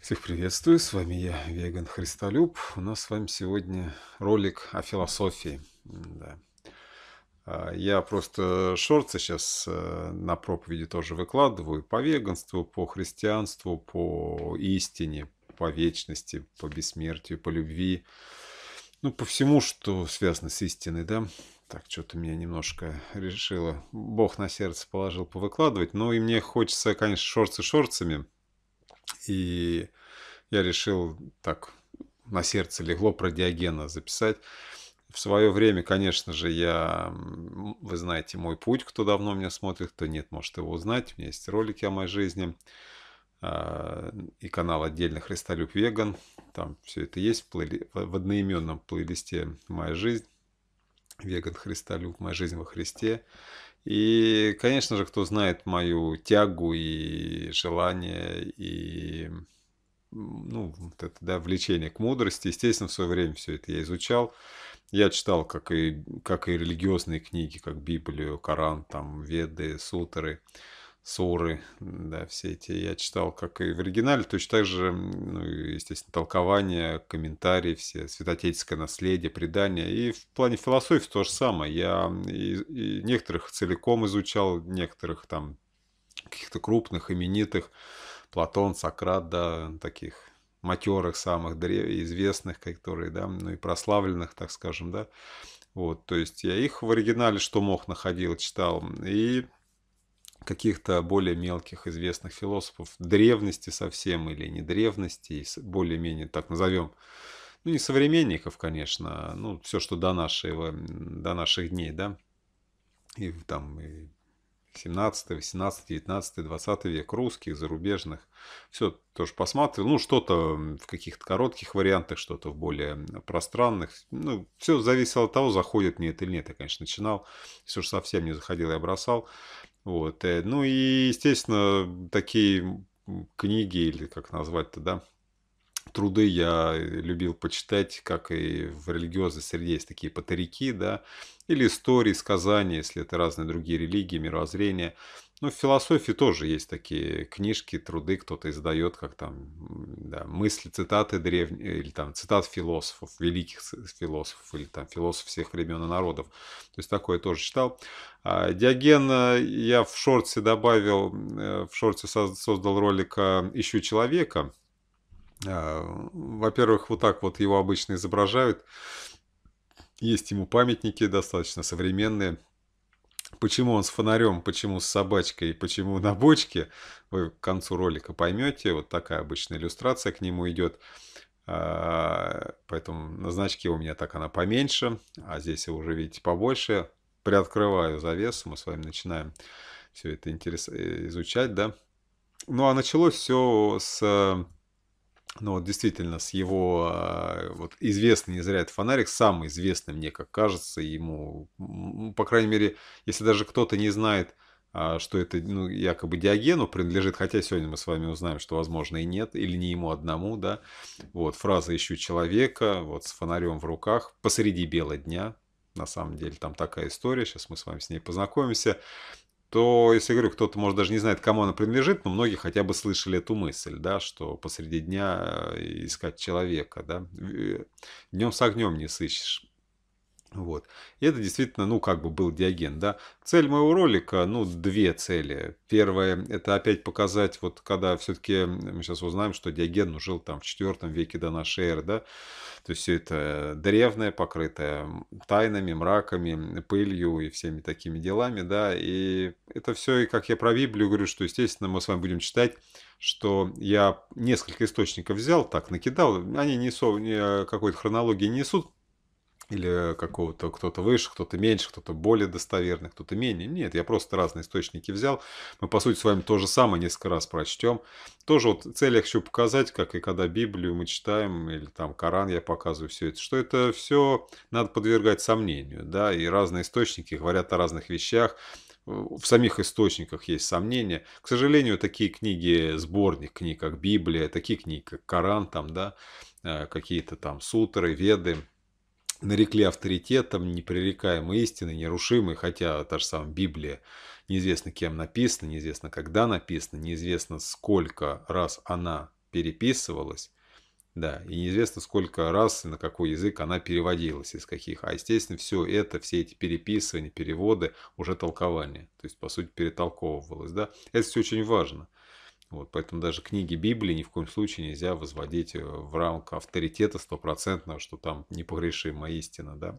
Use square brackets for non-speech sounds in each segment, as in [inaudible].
Всех приветствую, с вами я, Веган Христолюб. У нас с вами сегодня ролик о философии. Да. А, я просто шорты сейчас э, на проповеди тоже выкладываю по веганству, по христианству, по истине, по вечности, по бессмертию, по любви. Ну, по всему, что связано с истиной, да. Так, что-то меня немножко решило. Бог на сердце положил повыкладывать. Но и мне хочется, конечно, шорцы шорцами – и я решил так на сердце легло про Диогена записать. В свое время, конечно же, я, вы знаете, мой путь, кто давно меня смотрит, кто нет, может его узнать. У меня есть ролики о моей жизни а, и канал отдельно Христолюб Веган. Там все это есть в, плейли... в одноименном плейлисте «Моя жизнь». Веган Христолюб, «Моя жизнь во Христе». И, конечно же, кто знает мою тягу и желание, и ну, вот это, да, влечение к мудрости. Естественно, в свое время все это я изучал. Я читал как и, как и религиозные книги, как Библию, Коран, там, Веды, Сутры суры, да, все эти я читал, как и в оригинале, точно так же, ну, естественно, толкования, комментарии все, святотеческое наследие, предания И в плане философии то же самое. Я и, и некоторых целиком изучал, некоторых там каких-то крупных, именитых, Платон, Сократ, да, таких матерых самых древ... известных, которые, да, ну и прославленных, так скажем, да. Вот, то есть я их в оригинале, что мог, находил, читал. И каких-то более мелких известных философов, древности совсем или не древности, более-менее так назовем, ну не современников, конечно, а, ну все, что до, нашего, до наших дней, да, и там и 17, 18, 19, 20 век, русских, зарубежных, все тоже посмотрел, ну что-то в каких-то коротких вариантах, что-то в более пространных, ну все зависело от того, заходит мне это или нет, я, конечно, начинал, все же совсем не заходил, я бросал, вот. Э, ну и, естественно, такие книги, или как назвать-то, да, труды я э, любил почитать, как и в религиозной среде есть такие патерики, да, или истории, сказания, если это разные другие религии, мировоззрения. Ну, в философии тоже есть такие книжки, труды, кто-то издает, как там да, мысли, цитаты древние, или там цитат философов, великих э, философов, или там философ всех времен и народов. То есть такое тоже читал. А, Диоген э, я в шорте добавил, э, в шорте создал ролик «Ищу человека». А, во-первых, вот так вот его обычно изображают. Есть ему памятники достаточно современные – почему он с фонарем, почему с собачкой, почему на бочке, вы к концу ролика поймете. Вот такая обычная иллюстрация к нему идет. А, поэтому на значке у меня так она поменьше, а здесь вы уже видите побольше. Приоткрываю завесу, мы с вами начинаем все это интерес... Э, изучать, да. Ну, а началось все с э, ну вот действительно, с его а, вот, известный не зря это фонарик, самый известный, мне как кажется, ему, по крайней мере, если даже кто-то не знает, а, что это ну, якобы Диогену принадлежит, хотя сегодня мы с вами узнаем, что, возможно, и нет, или не ему одному, да. Вот фраза «ищу человека», вот с фонарем в руках, посреди бела дня, на самом деле там такая история, сейчас мы с вами с ней познакомимся то, если говорю, кто-то, может, даже не знает, кому она принадлежит, но многие хотя бы слышали эту мысль, да, что посреди дня э, искать человека, да, э, днем с огнем не сыщешь. Вот. И это действительно, ну, как бы был диаген, да. Цель моего ролика, ну, две цели. Первое, это опять показать, вот когда все-таки мы сейчас узнаем, что диаген ну, жил там в IV веке до нашей эры, да. То есть все это древнее, покрытое тайнами, мраками, пылью и всеми такими делами, да. И это все, и как я про Библию говорю, что, естественно, мы с вами будем читать что я несколько источников взял, так накидал, они не, э, какой-то хронологии несут, или какого-то кто-то выше, кто-то меньше, кто-то более достоверный, кто-то менее. Нет, я просто разные источники взял. Мы, по сути, с вами то же самое несколько раз прочтем. Тоже вот цель я хочу показать, как и когда Библию мы читаем, или там Коран я показываю все это, что это все надо подвергать сомнению, да, и разные источники говорят о разных вещах, в самих источниках есть сомнения. К сожалению, такие книги, сборник книг, как Библия, такие книги, как Коран, там, да, э, какие-то там сутры, веды, нарекли авторитетом, непререкаемой истины нерушимой, хотя та же самая Библия неизвестно кем написана, неизвестно когда написана, неизвестно сколько раз она переписывалась, да, и неизвестно сколько раз и на какой язык она переводилась, из каких. А естественно, все это, все эти переписывания, переводы уже толкование, то есть по сути перетолковывалось, да. Это все очень важно – вот, поэтому даже книги Библии ни в коем случае нельзя возводить э, в рамку авторитета стопроцентного, что там непогрешимая истина, да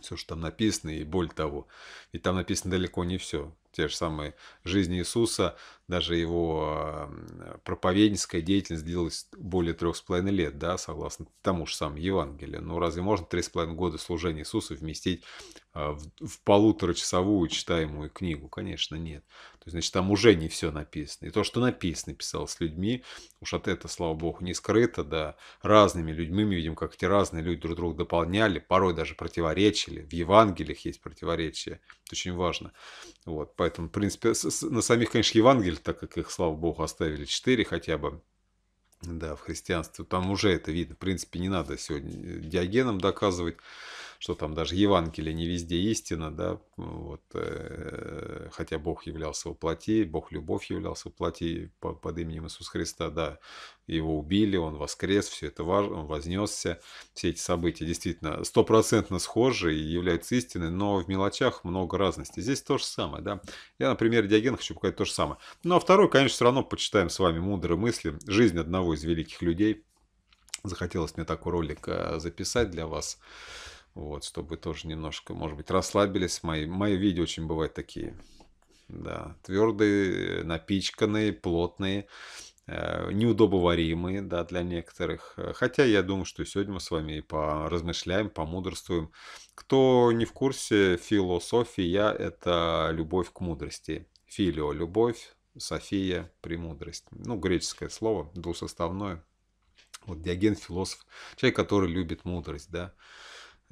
все, что там написано, и более того, ведь там написано далеко не все те же самые жизни Иисуса, даже его проповедническая деятельность длилась более трех с половиной лет, да, согласно тому же самому Евангелию. Но ну, разве можно три с половиной года служения Иисуса вместить а, в, в полуторачасовую читаемую книгу? Конечно, нет. То есть, значит, там уже не все написано. И то, что написано, писалось людьми, уж от этого, слава богу, не скрыто, да, разными людьми мы видим, как эти разные люди друг друга дополняли, порой даже противоречили. В Евангелиях есть противоречия, это очень важно. Вот, Поэтому, в принципе, на самих, конечно, Евангелие, так как их, слава богу, оставили четыре хотя бы, да, в христианстве, там уже это видно. В принципе, не надо сегодня диагеном доказывать что там даже Евангелие не везде истина, да, вот, э, хотя Бог являлся в плоти, Бог любовь являлся в плоти по, под именем Иисуса Христа, да, его убили, он воскрес, все это важно, он вознесся, все эти события действительно стопроцентно схожи и являются истиной, но в мелочах много разности. Здесь то же самое, да. Я, на примере Диогена хочу показать то же самое. Ну, а второй, конечно, все равно почитаем с вами мудрые мысли. Жизнь одного из великих людей. Захотелось мне такой ролик э, записать для вас. Вот, чтобы тоже немножко, может быть, расслабились. Мои, мои видео очень бывают такие. Да, твердые, э, напичканные, плотные, э, неудобоваримые, да, для некоторых. Э, хотя я думаю, что сегодня мы с вами и поразмышляем, помудрствуем. Кто не в курсе, философия – это любовь к мудрости. Филио – любовь, София – премудрость. Ну, греческое слово, двусоставное. Вот Диоген – философ, человек, который любит мудрость, да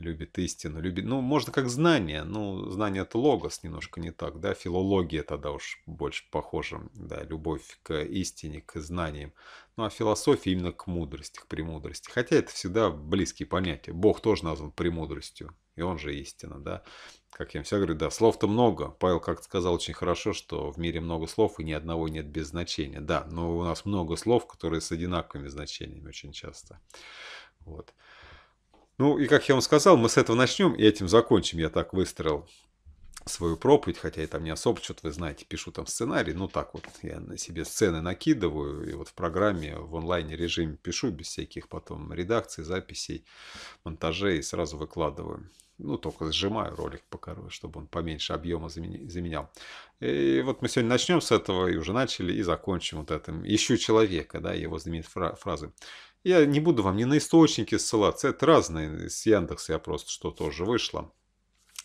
любит истину, любит, ну, можно как знание, ну, знание это логос немножко не так, да, филология тогда уж больше похожа, да, любовь к истине, к знаниям, ну, а философия именно к мудрости, к премудрости, хотя это всегда близкие понятия, Бог тоже назван премудростью, и он же истина, да, как я им все говорю, да, слов-то много, Павел как-то сказал очень хорошо, что в мире много слов, и ни одного нет без значения, да, но у нас много слов, которые с одинаковыми значениями очень часто, вот. Ну и как я вам сказал, мы с этого начнем и этим закончим. Я так выстроил свою проповедь, хотя я там не особо что-то, вы знаете, пишу там сценарий, ну так вот, я на себе сцены накидываю, и вот в программе, в онлайне режиме пишу, без всяких потом редакций, записей, монтажей, и сразу выкладываю. Ну, только сжимаю ролик покорую, чтобы он поменьше объема заменял. И вот мы сегодня начнем с этого, и уже начали, и закончим вот этим. «Ищу человека», да, его знаменитой фразы. Я не буду вам ни на источники ссылаться, это разные. С Яндекса я просто что тоже вышло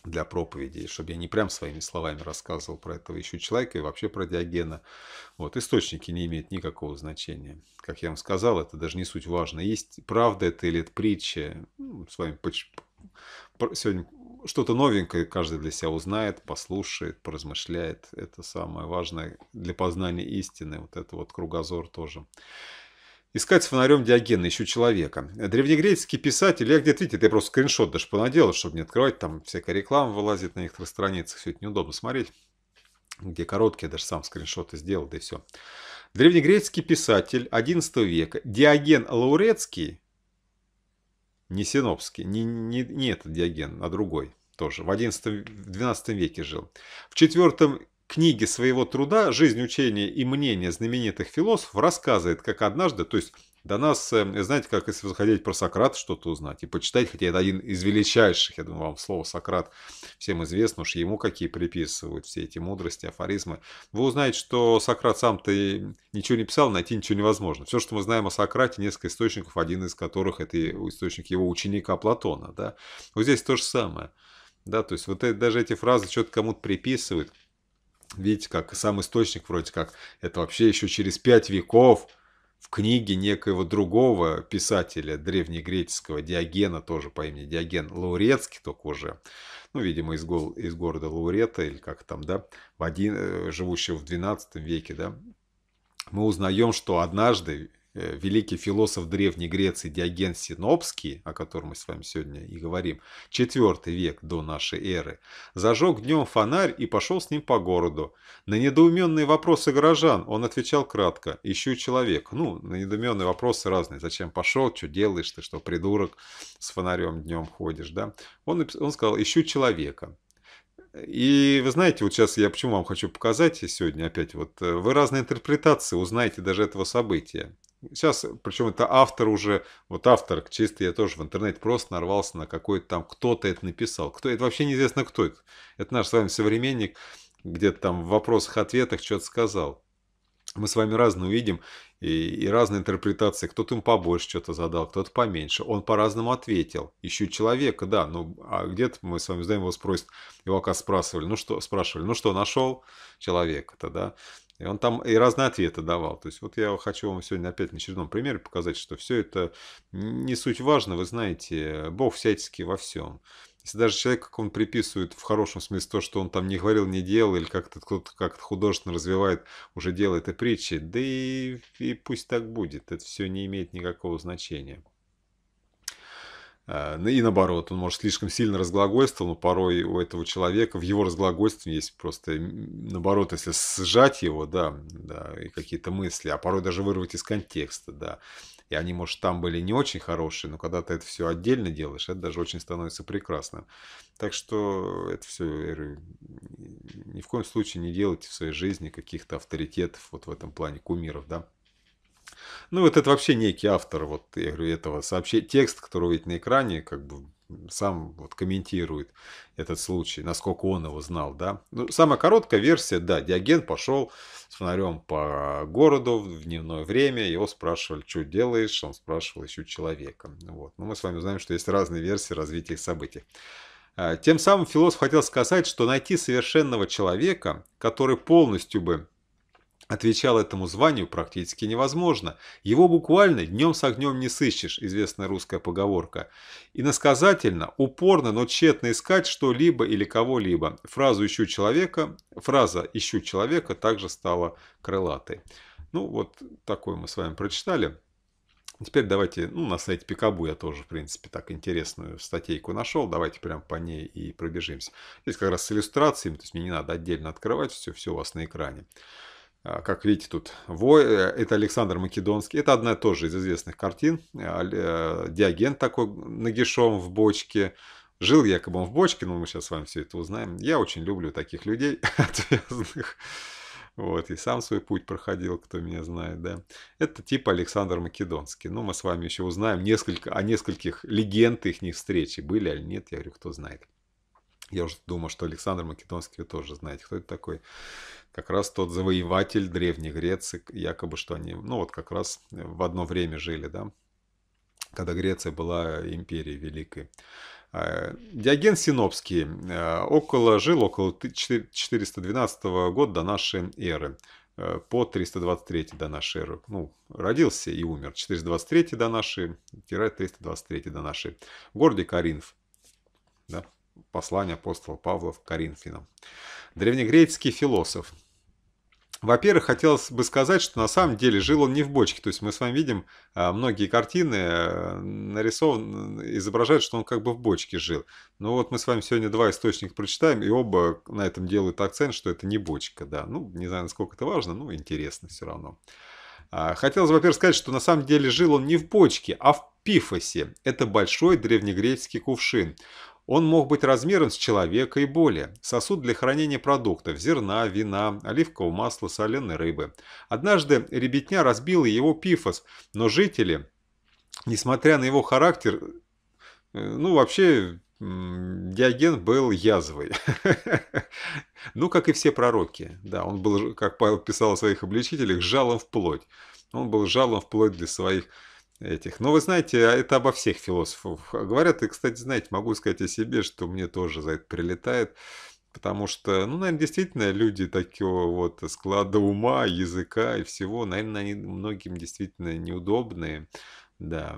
для проповедей, чтобы я не прям своими словами рассказывал про этого еще человека и вообще про Диогена. Вот, источники не имеют никакого значения. Как я вам сказал, это даже не суть важно. Есть правда это или это притча. Ну, с вами сегодня что-то новенькое каждый для себя узнает, послушает, поразмышляет. Это самое важное для познания истины. Вот это вот кругозор тоже искать с фонарем Диогена, еще человека. Древнегреческий писатель, я где-то, видите, я просто скриншот даже понаделал, чтобы не открывать, там всякая реклама вылазит на некоторых страницах, все это неудобно смотреть. Где короткие, даже сам скриншоты сделал, да и все. Древнегреческий писатель 11 века Диоген Лаурецкий, не Синопский, не, не, не этот Диоген, а другой тоже, в, 11, в 12 веке жил. В 4 книге своего труда «Жизнь, учение и мнение знаменитых философов» рассказывает, как однажды, то есть до нас, э, знаете, как если захотеть про Сократа что-то узнать и почитать, хотя это один из величайших, я думаю, вам слово Сократ всем известно, уж ему какие приписывают все эти мудрости, афоризмы. Вы узнаете, что Сократ сам-то ничего не писал, найти ничего невозможно. Все, что мы знаем о Сократе, несколько источников, один из которых это источник его ученика Платона. Да? Вот здесь то же самое. Да, то есть вот это, даже эти фразы что-то кому-то приписывают – Видите, как сам источник вроде как, это вообще еще через пять веков в книге некоего другого писателя древнегреческого, Диогена тоже по имени Диоген, Лаурецкий только уже, ну, видимо, из, гол, из города Лаурета или как там, да, в один, э, живущего в 12 веке, да, мы узнаем, что однажды Э, великий философ Древней Греции Диоген Синопский, о котором мы с вами сегодня и говорим, IV век до нашей эры, зажег днем фонарь и пошел с ним по городу. На недоуменные вопросы горожан он отвечал кратко «Ищу человек». Ну, на недоуменные вопросы разные. Зачем пошел, что делаешь ты, что придурок с фонарем днем ходишь, да? Он, он сказал «Ищу человека». И вы знаете, вот сейчас я почему вам хочу показать сегодня опять, вот э, вы разные интерпретации узнаете даже этого события. Сейчас, э, причем это автор уже, вот автор, чисто я тоже в интернете просто нарвался на какой-то там, кто-то это написал. Кто это вообще неизвестно кто это. Это наш с вами современник, где-то там в вопросах-ответах что-то сказал. Мы с вами разные увидим и, и разные интерпретации. Кто-то им побольше что-то задал, кто-то поменьше. Он по-разному ответил. Ищу человека, да, ну а где-то мы с вами знаем его спросит, его как спрашивали, ну что, спрашивали, ну что, нашел человека-то, да. И он там и разные ответы давал. То есть вот я хочу вам сегодня опять на очередном примере показать, что все это не суть важно. Вы знаете, Бог всячески во всем. Если даже человек, как он приписывает в хорошем смысле то, что он там не говорил, не делал, или как-то кто-то как художественно развивает, уже делает и притчи, да и, и пусть так будет. Это все не имеет никакого значения. А, ну и наоборот, он, может, слишком сильно разглагольствовать, но порой у этого человека в его разглагольстве есть просто, наоборот, если сжать его, да, да, и какие-то мысли, а порой даже вырвать из контекста, да. И они, может, там были не очень хорошие, но когда ты это все отдельно делаешь, это даже очень становится прекрасным. Так что это все, ни в коем случае не делайте в своей жизни каких-то авторитетов вот в этом плане кумиров, да. Ну, вот это вообще некий автор, вот, я говорю, этого сообщения, текст, который видит на экране, как бы сам вот комментирует этот случай, насколько он его знал, да. Ну, самая короткая версия, да, Диоген пошел с фонарем по городу в дневное время, его спрашивали, что делаешь, он спрашивал, еще человека. Вот. Но ну, мы с вами знаем, что есть разные версии развития событий. А, тем самым философ хотел сказать, что найти совершенного человека, который полностью бы Отвечал этому званию практически невозможно. Его буквально днем с огнем не сыщешь, известная русская поговорка. И насказательно, упорно, но тщетно искать что-либо или кого-либо. Фразу «ищу человека», фраза «ищу человека» также стала крылатой. Ну, вот такое мы с вами прочитали. Теперь давайте, ну, на сайте Пикабу я тоже, в принципе, так интересную статейку нашел. Давайте прям по ней и пробежимся. Здесь как раз с иллюстрациями, то есть мне не надо отдельно открывать все, все у вас на экране. А, как видите тут, э, это Александр Македонский. Это одна тоже из известных картин. А, э, Диаген такой нагишом в бочке. Жил якобы он в бочке, но мы сейчас с вами все это узнаем. Я очень люблю таких людей [laughs] отвязных. Вот, и сам свой путь проходил, кто меня знает, да. Это типа Александр Македонский. Ну, мы с вами еще узнаем несколько, о нескольких легенд их встречи. Были или нет, я говорю, кто знает. Я уже думал, что Александр Македонский вы тоже знаете, кто это такой. Как раз тот завоеватель Древней Греции, якобы, что они, ну вот как раз э, в одно время жили, да, когда Греция была империей великой. А, Диоген Синопский э, около, жил около 412 года до нашей эры э, по 323 до нашей эры. Ну, родился и умер. 423 до нашей, 323 до нашей. В городе Каринф. Да? Послание апостола Павла в Коринфянам. Древнегреческий философ. Во-первых, хотелось бы сказать, что на самом деле жил он не в бочке. То есть мы с вами видим, а, многие картины э, нарисованы, изображают, что он как бы в бочке жил. Но ну вот мы с вами сегодня два источника прочитаем, и оба на этом делают акцент, что это не бочка. Да. Ну, не знаю, насколько это важно, но интересно все равно. А, хотелось, бы, во-первых, сказать, что на самом деле жил он не в бочке, а в пифосе. Это большой древнегреческий кувшин. Он мог быть размером с человека и более. Сосуд для хранения продуктов – зерна, вина, оливкового масла, соленой рыбы. Однажды ребятня разбила его пифос, но жители, несмотря на его характер, э, ну вообще Диоген был язвой. [laughs] ну, как и все пророки. Да, он был, как Павел писал о своих обличителях, жалом вплоть. Он был жалом вплоть для своих этих. Но ну, вы знаете, а это обо всех философов говорят. И, кстати, знаете, могу сказать о себе, что мне тоже за это прилетает. Потому что, ну, наверное, действительно люди такого вот склада ума, языка и всего, наверное, они многим действительно неудобные. Да,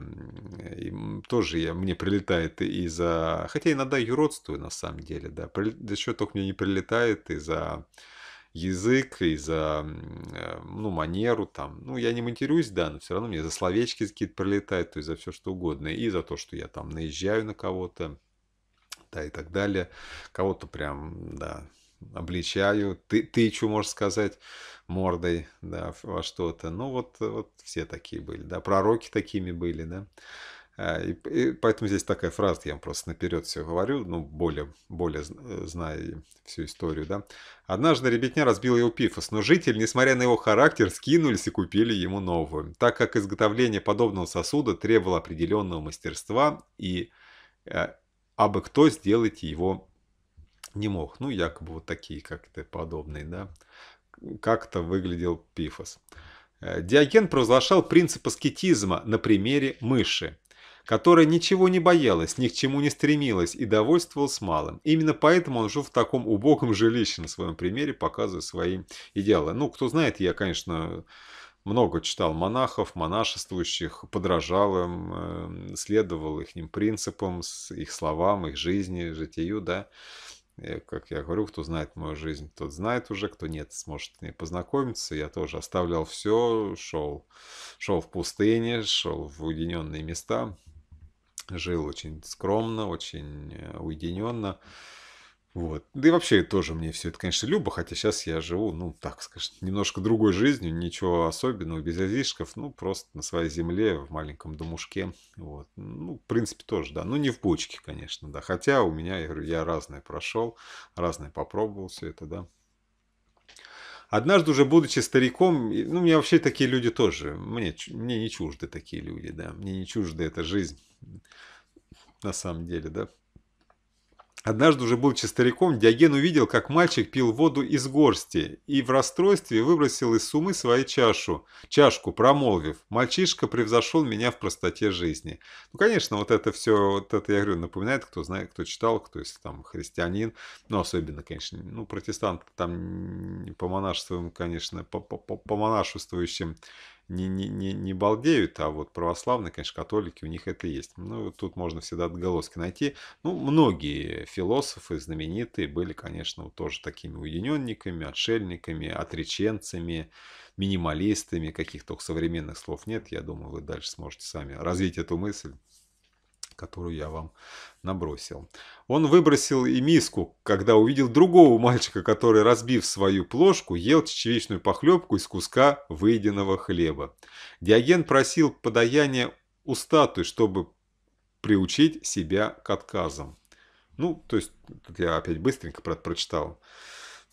и тоже я, мне прилетает из-за... Хотя иногда юродствую, на самом деле, да. При... Да еще только мне не прилетает из-за язык, и за э, ну, манеру там. Ну, я не матерюсь, да, но все равно мне за словечки какие-то прилетают, то есть за все что угодно. И за то, что я там наезжаю на кого-то, да, и так далее. Кого-то прям, да, обличаю, ты, тычу, можно сказать, мордой, да, во что-то. Ну, вот, вот все такие были, да, пророки такими были, да. А, и, и поэтому здесь такая фраза, я вам просто наперед все говорю, ну, более, более э, зная всю историю, да. Однажды ребятня разбила его пифос, но жители, несмотря на его характер, скинулись и купили ему новую, так как изготовление подобного сосуда требовало определенного мастерства, и э, абы кто сделать его не мог. Ну, якобы вот такие как-то подобные, да. Как-то выглядел пифос. Э, Диоген провозглашал принцип аскетизма на примере мыши которая ничего не боялась, ни к чему не стремилась и довольствовалась малым. Именно поэтому он жил в таком убогом жилище, на своем примере показывая свои идеалы. Ну, кто знает, я, конечно, много читал монахов, монашествующих, подражал им, эм, следовал их принципам, их словам, их жизни, житию, да. Э, как я говорю, кто знает мою жизнь, тот знает уже, кто нет, сможет с ней познакомиться. Я тоже оставлял все, шел, шел в пустыне, шел в уединенные места, жил очень скромно, очень э, уединенно. Вот. Да и вообще тоже мне все это, конечно, любо, хотя сейчас я живу, ну, так скажем, немножко другой жизнью, ничего особенного, без излишков, ну, просто на своей земле, в маленьком домушке, вот. Ну, в принципе, тоже, да, ну, не в бочке, конечно, да, хотя у меня, я говорю, я разное прошел, разное попробовал все это, да. Однажды уже будучи стариком, ну, у меня вообще такие люди тоже, мне, мне не чужды такие люди, да, мне не чужда эта жизнь на самом деле, да. Однажды уже будучи стариком, Диоген увидел, как мальчик пил воду из горсти и в расстройстве выбросил из сумы свою чашу, чашку, промолвив «Мальчишка превзошел меня в простоте жизни». Ну, конечно, вот это все, вот это, я говорю, напоминает, кто знает, кто читал, кто если там христианин, ну, особенно, конечно, ну, протестант там по монашествуем, конечно, по, -по, -по монашествующим не, не, не, не балдеют, а вот православные, конечно, католики, у них это есть. Ну, тут можно всегда отголоски найти. Ну, многие философы знаменитые были, конечно, тоже такими уединенниками, отшельниками, отреченцами, минималистами. Каких то современных слов нет. Я думаю, вы дальше сможете сами развить эту мысль которую я вам набросил. Он выбросил и миску, когда увидел другого мальчика, который, разбив свою плошку, ел чечевичную похлебку из куска выеденного хлеба. Диоген просил подаяния у статуи, чтобы приучить себя к отказам. Ну, то есть, тут я опять быстренько про прочитал.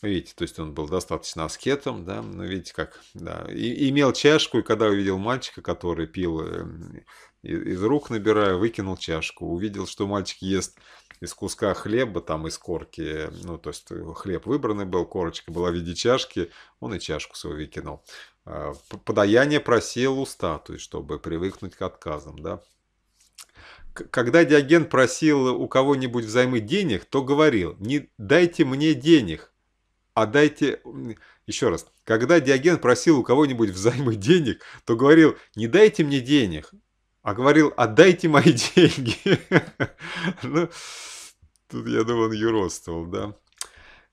Ну, видите, то есть он был достаточно аскетом, да, ну видите как, да, и, имел чашку, и когда увидел мальчика, который пил э, из рук набираю, выкинул чашку, увидел, что мальчик ест из куска хлеба, там из корки, ну, то есть э, хлеб выбранный был, корочка была в виде чашки, он и чашку свою выкинул. А, подаяние просил у статуи, чтобы привыкнуть к отказам, да. Когда Диаген просил у кого-нибудь взаймы денег, то говорил, не дайте мне денег, а дайте... Еще раз, когда Диаген просил у кого-нибудь взаймы денег, то говорил, не дайте мне денег, а говорил, отдайте мои [laughs] деньги. ну, тут, я думаю, он юродствовал, да.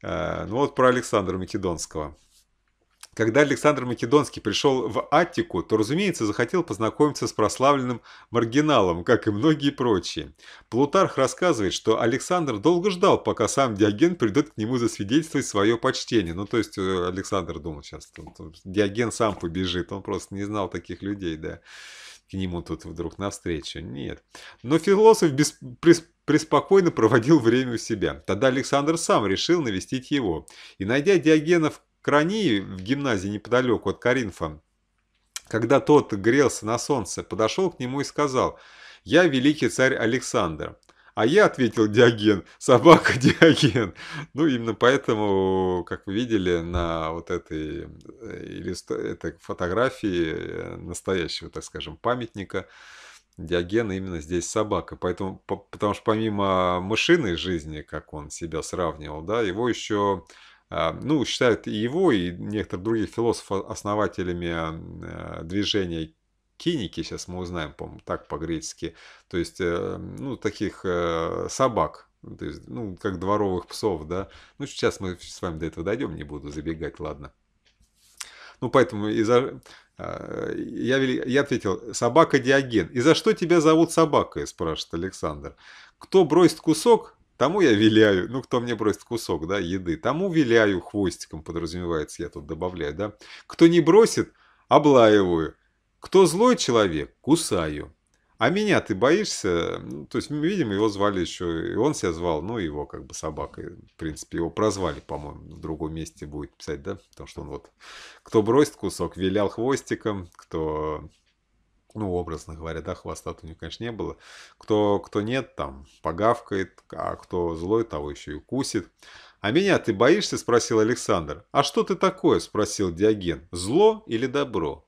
А, ну вот про Александра Македонского. Когда Александр Македонский пришел в Аттику, то, разумеется, захотел познакомиться с прославленным маргиналом, как и многие прочие. Плутарх рассказывает, что Александр долго ждал, пока сам Диоген придет к нему засвидетельствовать свое почтение. Ну, то есть, э, Александр думал сейчас, Диоген сам побежит, он просто не знал таких людей, да к нему тут вдруг навстречу. Нет. Но философ без, прис, преспокойно проводил время у себя. Тогда Александр сам решил навестить его. И найдя Диогена в Крании, в гимназии неподалеку от Каринфа, когда тот грелся на солнце, подошел к нему и сказал, «Я великий царь Александр». А я ответил Диоген, собака [laughs] Диоген. Ну, именно поэтому, как вы видели, на вот этой, э, или этой фотографии э, настоящего, так скажем, памятника Диогена именно здесь собака. Поэтому, потому что помимо мышиной жизни, как он себя сравнивал, да, его еще а, ну, считают и его, и некоторых других философов основателями э, движения киники, сейчас мы узнаем, по так по-гречески, то есть, э, ну, таких э, собак, то есть, ну, как дворовых псов, да. Ну, сейчас мы с вами до этого дойдем, не буду забегать, ладно. Ну, поэтому и за... Э, я, вели... я ответил, собака Диоген. И за что тебя зовут собакой, спрашивает Александр. Кто бросит кусок, тому я виляю. Ну, кто мне бросит кусок, да, еды, тому виляю хвостиком, подразумевается, я тут добавляю, да. Кто не бросит, облаиваю. Кто злой человек, кусаю. А меня ты боишься? Ну, то есть, мы видим, его звали еще, и он себя звал, ну, его как бы собакой. В принципе, его прозвали, по-моему, в другом месте будет писать, да? Потому что он вот, кто бросит кусок, вилял хвостиком, кто ну, образно говоря, да, хвоста у него, конечно, не было. Кто, кто нет, там, погавкает, а кто злой, того еще и кусит. «А меня ты боишься?» – спросил Александр. «А что ты такое?» – спросил Диоген. «Зло или добро?»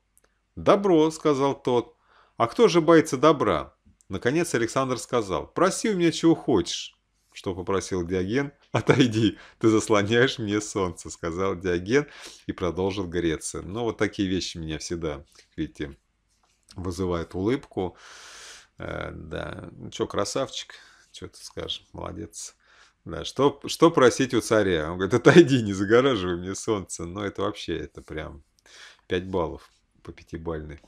«Добро», — сказал тот. «А кто же боится добра?» Наконец Александр сказал, «Проси у меня чего хочешь». Что попросил Диоген? «Отойди, ты заслоняешь мне солнце», — сказал Диоген и продолжил гореться. Но вот такие вещи меня всегда, видите, вызывают улыбку. Э, да, ну что, красавчик, что ты скажешь, молодец. Да, что, что просить у царя? Он говорит, отойди, не загораживай мне солнце. Но это вообще, это прям 5 баллов по пятибальной.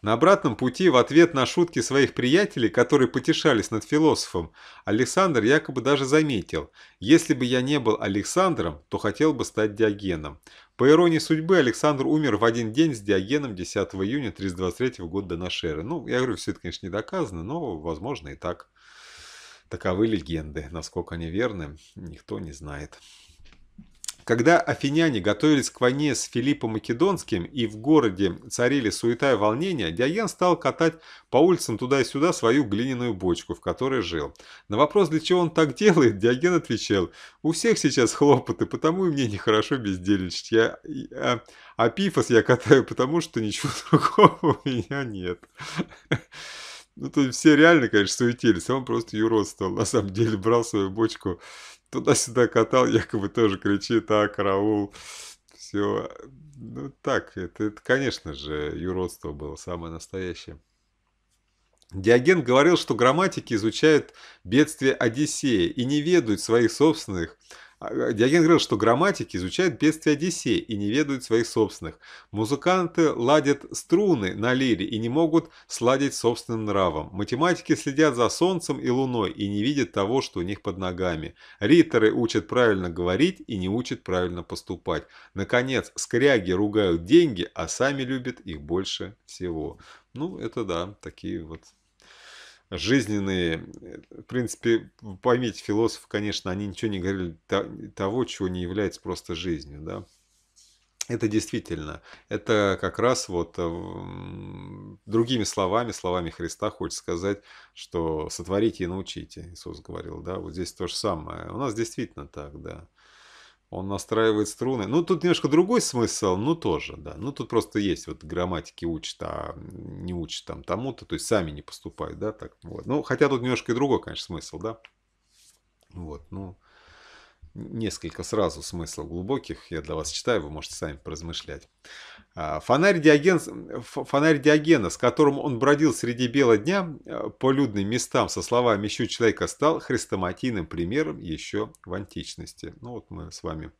На обратном пути в ответ на шутки своих приятелей, которые потешались над философом, Александр якобы даже заметил, если бы я не был Александром, то хотел бы стать Диогеном. По иронии судьбы, Александр умер в один день с Диогеном 10 июня 323 года до нашей эры. Ну, я говорю, все это, конечно, не доказано, но, возможно, и так. Таковы легенды. Насколько они верны, никто не знает. Когда афиняне готовились к войне с Филиппом Македонским и в городе царили суета и волнения, Диоген стал катать по улицам туда и сюда свою глиняную бочку, в которой жил. На вопрос, для чего он так делает, [laughs] Диоген отвечал, «У всех сейчас хлопоты, потому и мне нехорошо бездельничать. Я, я, а, а пифос я катаю, потому что ничего [laughs] другого у меня нет». [laughs] Ну, то есть все реально, конечно, суетились, а он просто юрод стал. На самом деле брал свою бочку туда-сюда катал, якобы тоже кричит, а, караул, все. Ну, так, это, это, конечно же, юродство было самое настоящее. Диоген говорил, что грамматики изучают бедствие Одиссея и не ведают своих собственных а, Диоген говорил, что грамматики изучают бедствия Одиссея и не ведают своих собственных. Музыканты ладят струны на лире и не могут сладить собственным нравом. Математики следят за солнцем и луной и не видят того, что у них под ногами. Риторы учат правильно говорить и не учат правильно поступать. Наконец, скряги ругают деньги, а сами любят их больше всего. Ну, это да, такие вот жизненные. Э, в принципе, поймите, философы, конечно, они ничего не говорили того, чего не является просто жизнью, да. Это действительно, это как раз вот э, другими словами, словами Христа хочет сказать, что сотворите и научите, Иисус говорил, да, вот здесь то же самое. У нас действительно так, да. Он настраивает струны. Ну, тут немножко другой смысл, ну тоже, да. Ну, тут просто есть вот грамматики учат, а не учат там тому-то, то есть сами не поступают, да, так вот. Ну, хотя тут немножко и другой, конечно, смысл, да. Вот, ну, несколько сразу смыслов глубоких. Я для вас читаю, вы можете сами поразмышлять. А, фонарь, Диоген, фонарь Диогена, с которым он бродил среди бела дня э, по людным местам со словами «Ищу человека» стал хрестоматийным примером еще в античности. Ну вот мы с вами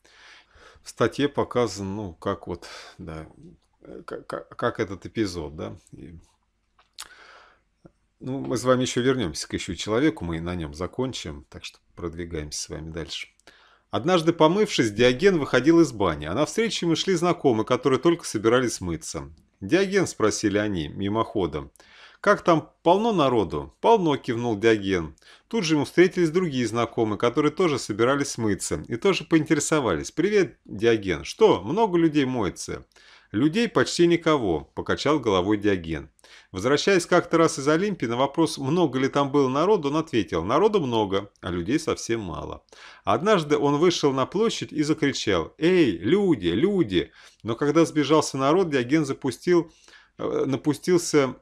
в статье показан, ну, как вот, да, как, как, как этот эпизод, да, и ну, мы с вами еще вернемся к еще человеку, мы на нем закончим, так что продвигаемся с вами дальше. Однажды помывшись, Диоген выходил из бани, а навстречу ему шли знакомые, которые только собирались мыться. «Диоген?» – спросили они, мимоходом. «Как там? Полно народу?» «Полно», – кивнул Диоген. Тут же ему встретились другие знакомые, которые тоже собирались мыться и тоже поинтересовались. «Привет, Диоген. Что, много людей моется?» «Людей почти никого», – покачал головой Диоген. Возвращаясь как-то раз из Олимпии, на вопрос, много ли там было народу, он ответил, народу много, а людей совсем мало. Однажды он вышел на площадь и закричал, «Эй, люди, люди!» Но когда сбежался народ, Диоген запустил, э, напустился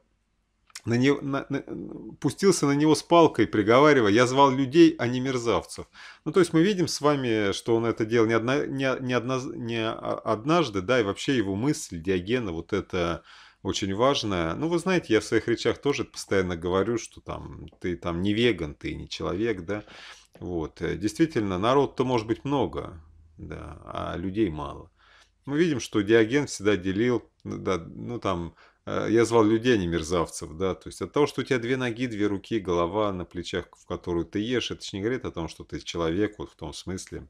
на не, на, на, пустился на него с палкой, приговаривая, я звал людей, а не мерзавцев. Ну, то есть мы видим с вами, что он это делал не, одна, не, не, одна, не однажды, да, и вообще его мысль, Диогена, вот это очень важное. Ну, вы знаете, я в своих речах тоже постоянно говорю, что там ты там не веган, ты не человек, да. Вот. Э, действительно, народ-то может быть много, да, а людей мало. Мы видим, что Диоген всегда делил, ну да, ну там, э, я звал людей, а не мерзавцев, да, то есть от того, что у тебя две ноги, две руки, голова на плечах, в которую ты ешь, это же не говорит о том, что ты человек, вот в том смысле,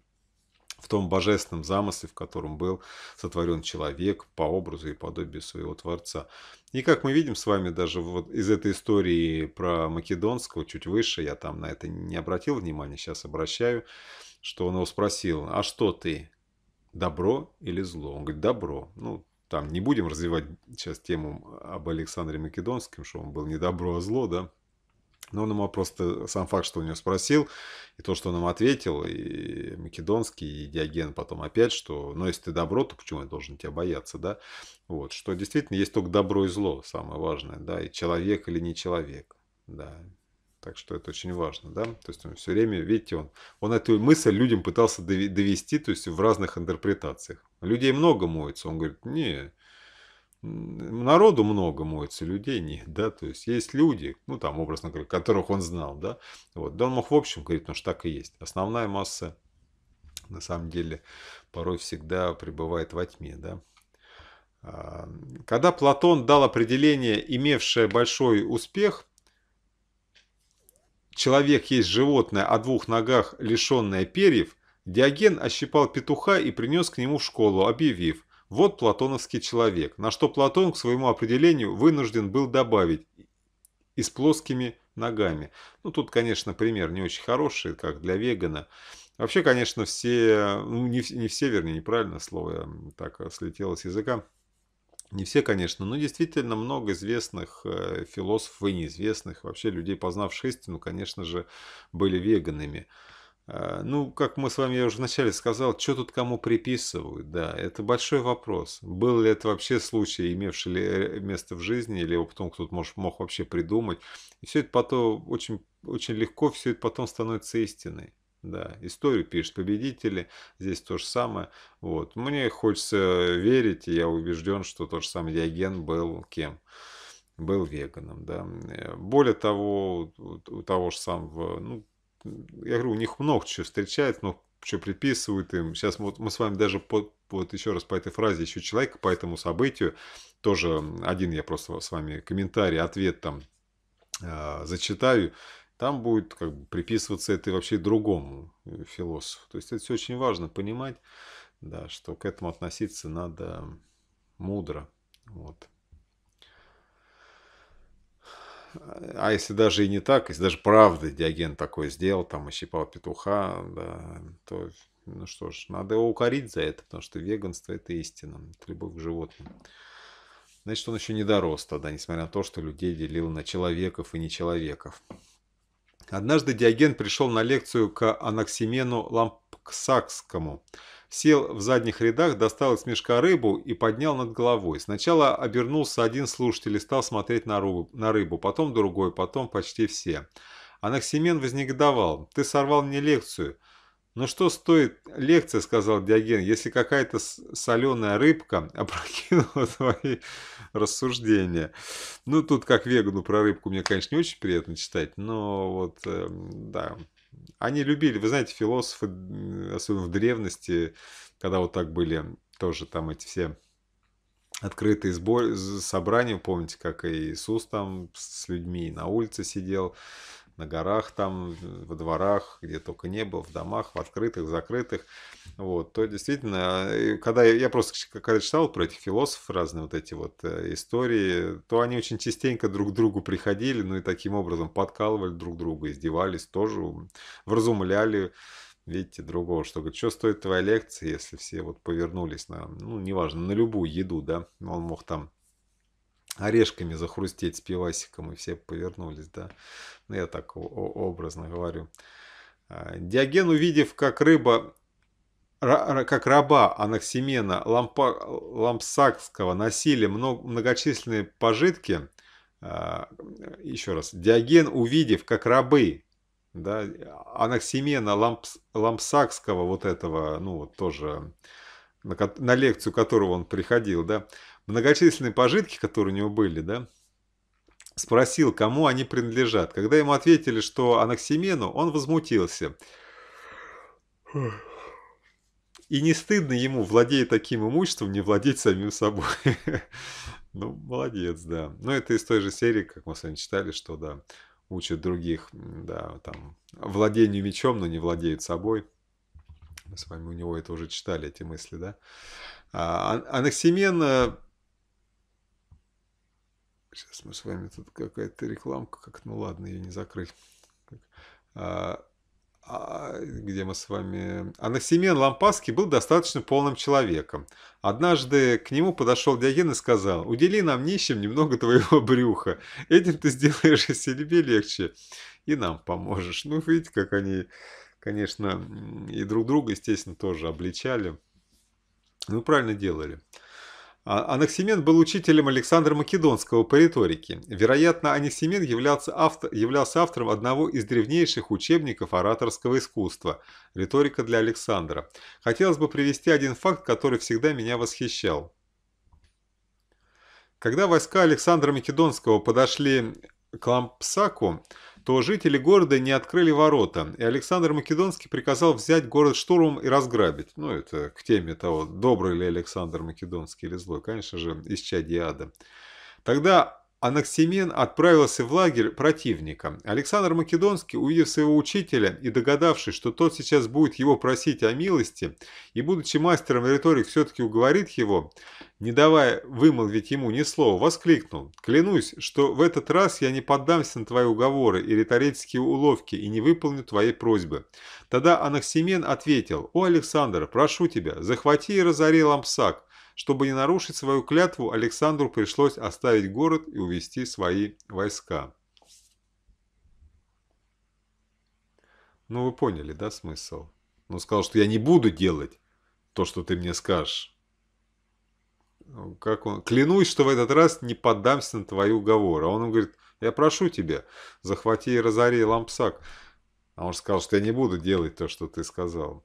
в том божественном замысле, в котором был сотворен человек по образу и подобию своего Творца. И как мы видим с вами даже вот из этой истории про Македонского, чуть выше, я там на это не обратил внимания, сейчас обращаю, что он его спросил, а что ты, добро или зло? Он говорит, добро. Ну, там не будем развивать сейчас тему об Александре Македонском, что он был не добро, а зло, да, но он ему просто э, сам факт, что у него спросил, и то, что он ему ответил, и Македонский, и Диоген потом опять, что, ну, если ты добро, то почему я должен тебя бояться, да? Вот, что действительно есть только добро и зло, самое важное, да, и человек или не человек, да. Так что это очень важно, да. То есть он все время, видите, он, он эту мысль людям пытался довести, то есть в разных интерпретациях. Людей много моется, он говорит, не, Народу много моется, людей нет, [laughs] да, то есть есть люди, ну там образно говоря, которых он знал, да, вот, да он мог в общем говорить, потому что так и есть. Основная масса на самом деле порой всегда пребывает во тьме, да. А, когда Платон дал определение, имевшее большой успех, человек есть животное о двух ногах, лишенное перьев, Диоген ощипал петуха и принес к нему в школу, объявив – вот платоновский человек, на что Платон к своему определению вынужден был добавить и с плоскими ногами. Ну, тут, конечно, пример не очень хороший, как для вегана. Вообще, конечно, все, ну, не, не все, вернее, неправильное слово, я так э, слетело с языка. Не все, конечно, но действительно много известных э, философов и неизвестных, вообще людей, познавших истину, конечно же, были веганами. А, ну, как мы с вами, я уже вначале сказал, что тут кому приписывают, да, это большой вопрос. Был ли это вообще случай, имевший ли э, место в жизни, или его потом кто-то мог, мог вообще придумать. И все это потом очень, очень легко, все это потом становится истиной. Да, историю пишут победители, здесь то же самое. Вот. Мне хочется верить, и я убежден, что тот же самый Диоген был кем? Был веганом, да. Э, более того, у того же самого, ну, я говорю, у них много чего встречает, но что приписывают им. Сейчас вот мы с вами даже по, вот еще раз по этой фразе еще человек по этому событию, тоже один я просто с вами комментарий, ответ там э, зачитаю, там будет как бы приписываться это вообще другому э, философу. То есть это все очень важно понимать, да, что к этому относиться надо мудро. Вот а если даже и не так, если даже правда Диоген такой сделал, там, ощипал петуха, да, то, ну что ж, надо его укорить за это, потому что веганство – это истина, это любовь к животным. Значит, он еще не дорос тогда, несмотря на то, что людей делил на человеков и нечеловеков. Однажды Диоген пришел на лекцию к Анаксимену Лампсакскому – сел в задних рядах, достал из мешка рыбу и поднял над головой. Сначала обернулся один слушатель и стал смотреть на рыбу, на рыбу потом другой, потом почти все. Анаксимен вознегодовал. «Ты сорвал мне лекцию». «Ну что стоит лекция, — сказал Диоген, — если какая-то соленая рыбка [laughs] опрокинула твои рассуждения?» Ну, тут как вегану про рыбку мне, конечно, не очень приятно читать, но вот, э, да, они любили, вы знаете, философы, особенно в древности, когда вот так были тоже там эти все открытые сбор, собрания, помните, как Иисус там с людьми на улице сидел, на горах там, во дворах, где только не был, в домах, в открытых, в закрытых. Вот, то действительно, э, когда я, я просто когда читал про этих философов разные вот эти вот э, истории, то они очень частенько друг к другу приходили, ну и таким образом подкалывали друг друга, издевались тоже, вразумляли видите, другого, что говорит, что стоит твоя лекция, если все вот повернулись на, ну, неважно, на любую еду, да, он мог там орешками захрустеть с пивасиком, и все повернулись, да. Ну, я так образно говорю. А, диоген, увидев, как рыба, как раба Анаксимена Лампсакского носили многочисленные пожитки, а, еще раз, Диоген, увидев, как рабы да, Анаксимена Лампсакского, вот этого, ну, вот тоже, на лекцию которого он приходил, да, многочисленные пожитки, которые у него были, да, спросил, кому они принадлежат. Когда ему ответили, что Анаксимену, он возмутился. И не стыдно ему, владея таким имуществом, не владеть самим собой. [laughs] Ну, молодец, да. Но ну, это из той же серии, как мы с вами читали, что, да, учат других, да, там, владению мечом, но не владеют собой. Мы с вами у него это уже читали, эти мысли, да. А, а Анаксимен э, Сейчас мы с вами тут какая-то рекламка, как, ну ладно, ее не закрыть. А, а, где мы с вами... Анаксимен Лампаский был достаточно полным человеком. Однажды к нему подошел Диоген и сказал, «Удели нам нищим немного твоего брюха. Этим ты сделаешь себе легче, и нам поможешь». Ну, видите, как они, конечно, и друг друга, естественно, тоже обличали. Ну, правильно делали. А, анаксимен был учителем Александра Македонского по риторике. Вероятно, Анаксимен являлся, автор, являлся автором одного из древнейших учебников ораторского искусства «Риторика для Александра». Хотелось бы привести один факт, который всегда меня восхищал. Когда войска Александра Македонского подошли к Лампсаку, то жители города не открыли ворота, и Александр Македонский приказал взять город штурмом и разграбить. Ну, это к теме того, добрый ли Александр Македонский или злой, конечно же, из чади ада. Тогда Анаксимен отправился в лагерь противника. Александр Македонский, увидев своего учителя и догадавшись, что тот сейчас будет его просить о милости, и будучи мастером риторик все-таки уговорит его, не давая вымолвить ему ни слова, воскликнул «Клянусь, что в этот раз я не поддамся на твои уговоры и риторические уловки и не выполню твоей просьбы». Тогда Анаксимен ответил «О, Александр, прошу тебя, захвати и разори Лампсак, чтобы не нарушить свою клятву, Александру пришлось оставить город и увести свои войска. Ну вы поняли, да, смысл? Он ну, сказал, что я не буду делать то, что ты мне скажешь. Ну, как он? Клянусь, что в этот раз не поддамся на твои уговоры. А он ему говорит, я прошу тебя, захвати и разори лампсак. А он сказал, что я не буду делать то, что ты сказал.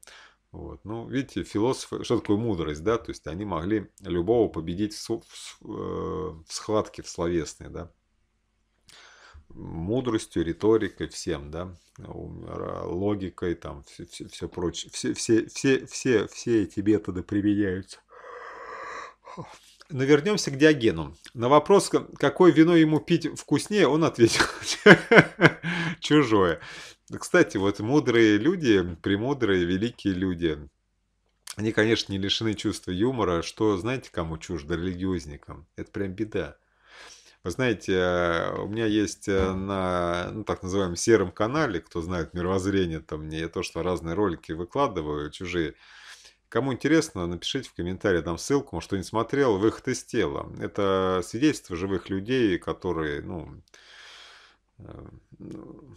Вот. Ну, видите, философы, что такое мудрость, да, то есть они могли любого победить в, в, э, в схватке, в словесной, да, мудростью, риторикой, всем, да, логикой, там, все, все, все прочее, все, все, все, все, все эти методы применяются. Но вернемся к Диогену. На вопрос, какое вино ему пить вкуснее, он ответил [laughs] чужое. Да, кстати, вот мудрые люди, премудрые, великие люди, они, конечно, не лишены чувства юмора, что, знаете, кому чуждо? Религиозникам. Это прям беда. Вы знаете, э, у меня есть э, на ну, так называемом сером канале, кто знает мировоззрение, там мне то, что разные ролики выкладываю, чужие. Кому интересно, напишите в комментарии, дам ссылку, может, кто не смотрел, «Выход из тела». Это свидетельство живых людей, которые, ну, Э,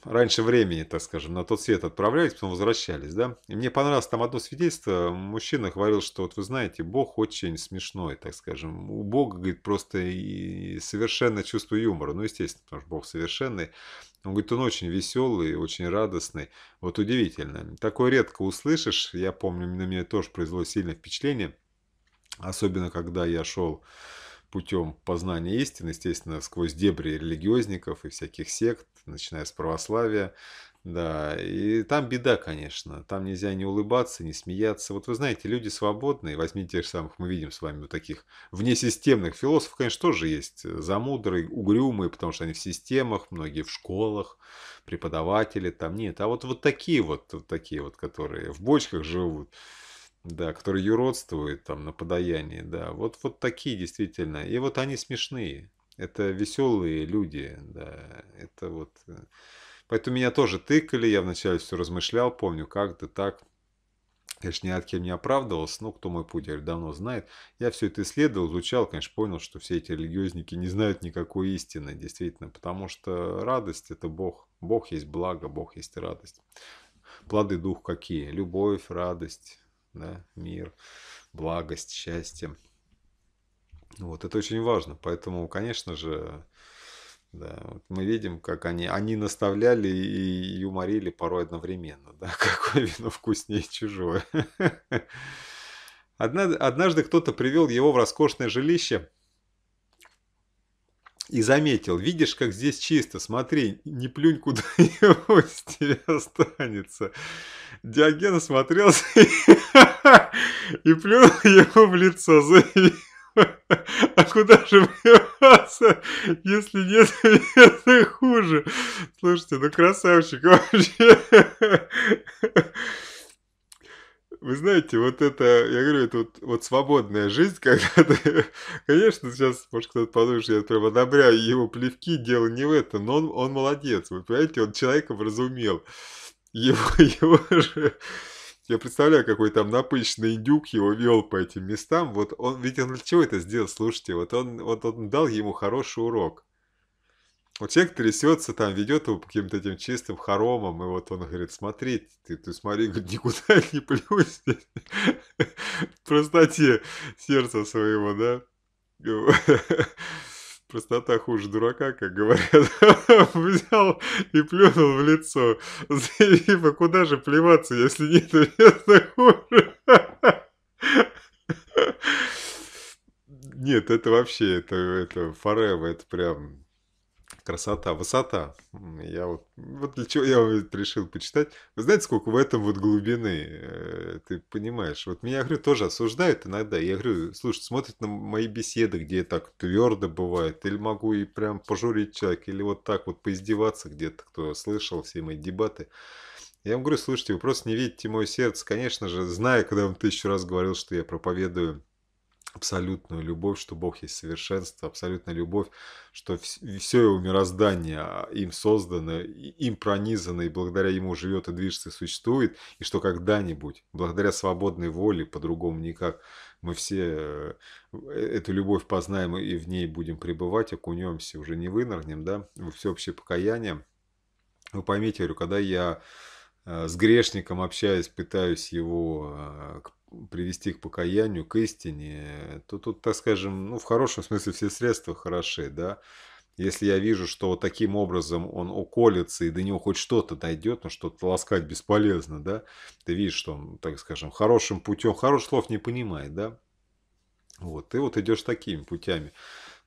раньше времени, так скажем, на тот свет отправлялись, потом возвращались, да. И мне понравилось там одно свидетельство, мужчина говорил, что вот вы знаете, Бог очень смешной, так скажем. У Бога, говорит, просто и совершенно чувство юмора, ну, естественно, потому что Бог совершенный. Он говорит, он очень веселый, очень радостный. Вот удивительно. Такое редко услышишь. Я помню, на меня тоже произвело сильное впечатление. Особенно, когда я шел путем познания истины, естественно, сквозь дебри религиозников и всяких сект, начиная с православия. Да, и там беда, конечно. Там нельзя не улыбаться, не смеяться. Вот вы знаете, люди свободные. Возьмите тех же самых, мы видим с вами вот таких внесистемных философов, конечно, тоже есть замудрые, угрюмые, потому что они в системах, многие в школах, преподаватели там нет. А вот, вот такие вот, вот такие вот, которые в бочках живут да, который юродствует там на подаянии, да, вот, вот такие действительно, и вот они смешные, это веселые люди, да, это вот, э, поэтому меня тоже тыкали, я вначале все размышлял, помню, как-то так, конечно, ни от кем не оправдывался, но кто мой путь, я говорю, давно знает, я все это исследовал, изучал, конечно, понял, что все эти религиозники не знают никакой истины, действительно, потому что радость – это Бог, Бог есть благо, Бог есть радость. Плоды дух какие? Любовь, радость, да, мир, благость, счастье. Вот, это очень важно. Поэтому, конечно же, да, вот мы видим, как они, они наставляли и юморили порой одновременно. Да, [laughs] какое вино вкуснее чужое. Однажды кто-то привел его в роскошное жилище и заметил, видишь, как здесь чисто, смотри, не плюнь куда-нибудь, [laughs] тебе останется. Диоген осмотрелся [laughs] и плюнул ему в лицо, заявил. [laughs] А куда же вливаться, если нет места хуже? Слушайте, ну красавчик [laughs] вообще. Вы знаете, вот это, я говорю, это вот, вот свободная жизнь, когда ты... Конечно, сейчас, может, кто-то подумает, что я прям одобряю его плевки, дело не в этом, но он, он молодец, вы понимаете, он человека вразумел его, [laughs] его же... Я представляю, какой там напыщенный индюк его вел по этим местам. Вот он, ведь он для чего это сделал, слушайте, вот он, вот он дал ему хороший урок. Вот человек трясется, там ведет его по каким-то этим чистым хоромам, и вот он говорит, смотри, ты, ты смотри, никуда не плюсь. [laughs] В простоте сердца своего, да? [laughs] простота хуже дурака, как говорят, [laughs] взял и плюнул в лицо. Ибо а куда же плеваться, если нет места хуже? [laughs] Нет, это вообще, это, это forever, это прям Красота, высота. Я вот, вот для чего я вот решил почитать. Вы знаете, сколько в этом вот глубины, э, ты понимаешь. Вот меня, говорю, тоже осуждают иногда. Я говорю, слушай, смотрят на мои беседы, где я так твердо бывает, или могу и прям пожурить человека, или вот так вот поиздеваться где-то, кто слышал все мои дебаты. Я вам говорю, слушайте, вы просто не видите мое сердце. Конечно же, зная, когда я вам тысячу раз говорил, что я проповедую абсолютную любовь, что Бог есть совершенство, абсолютная любовь, что все его мироздание а, им создано, им пронизано, и благодаря ему живет и движется, и существует, и что когда-нибудь, благодаря свободной воле, по-другому никак, мы все э, эту любовь познаем и в ней будем пребывать, окунемся, уже не вынырнем, да, во всеобщее покаяние. Вы поймите, я говорю, когда я э, с грешником общаюсь, пытаюсь его а, привести их к покаянию, к истине, то тут, так скажем, ну, в хорошем смысле все средства хороши, да. Если я вижу, что вот таким образом он уколется и до него хоть что-то дойдет, но ну, что-то ласкать бесполезно, да, ты видишь, что он, так скажем, хорошим путем, хороших слов не понимает, да. Вот, ты вот идешь такими путями.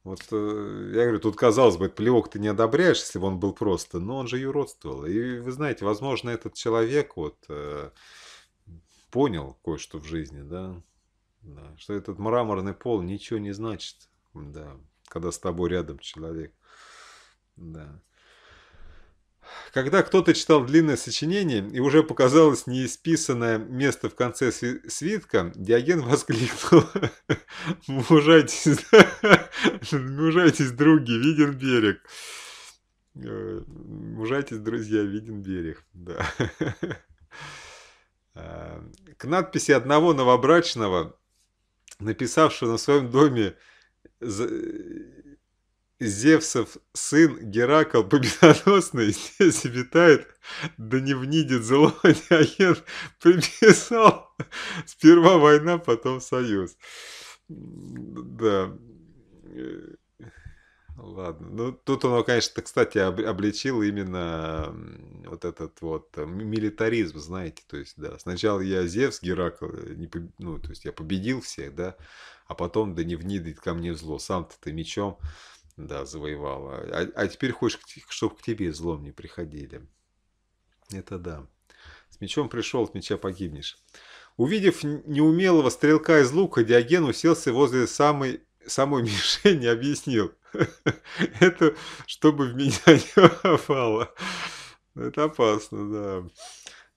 Вот э, я говорю, тут казалось бы, плевок ты не одобряешь, если бы он был просто, но он же юродствовал. И вы знаете, возможно, этот человек, вот, э, понял кое-что в жизни, да, да, что этот мраморный пол ничего не значит, да, когда с тобой рядом человек, да. Когда кто-то читал длинное сочинение и уже показалось неисписанное место в конце свитка, Диоген [laughs] воскликнул «Мужайтесь, [laughs] мужайтесь, други, виден берег!» э, «Мужайтесь, друзья, виден берег!» да. [laughs] К надписи одного новобрачного, написавшего на своем доме э, Зевсов сын Геракл Победоносный [laughs] здесь обитает, да не внидит зло [laughs] ни агент, приписал сперва война, потом союз. Да. Э, Ладно. Ну, тут оно, конечно, кстати, обличил именно вот этот вот э, милитаризм, знаете, то есть, да, сначала я Зевс, Геракл, э, не поб... ну, то есть я победил всех, да, а потом, да не внидит ко мне зло, сам-то ты мечом, да, завоевал, а, а, а теперь хочешь, чтобы к тебе злом не приходили. Это да. С мечом пришел, с меча погибнешь. Увидев неумелого стрелка из лука, Диоген уселся возле самой самой [laughs] мишени и объяснил. [laughs] Это чтобы в меня [laughs] не попало. Ну, это опасно, да.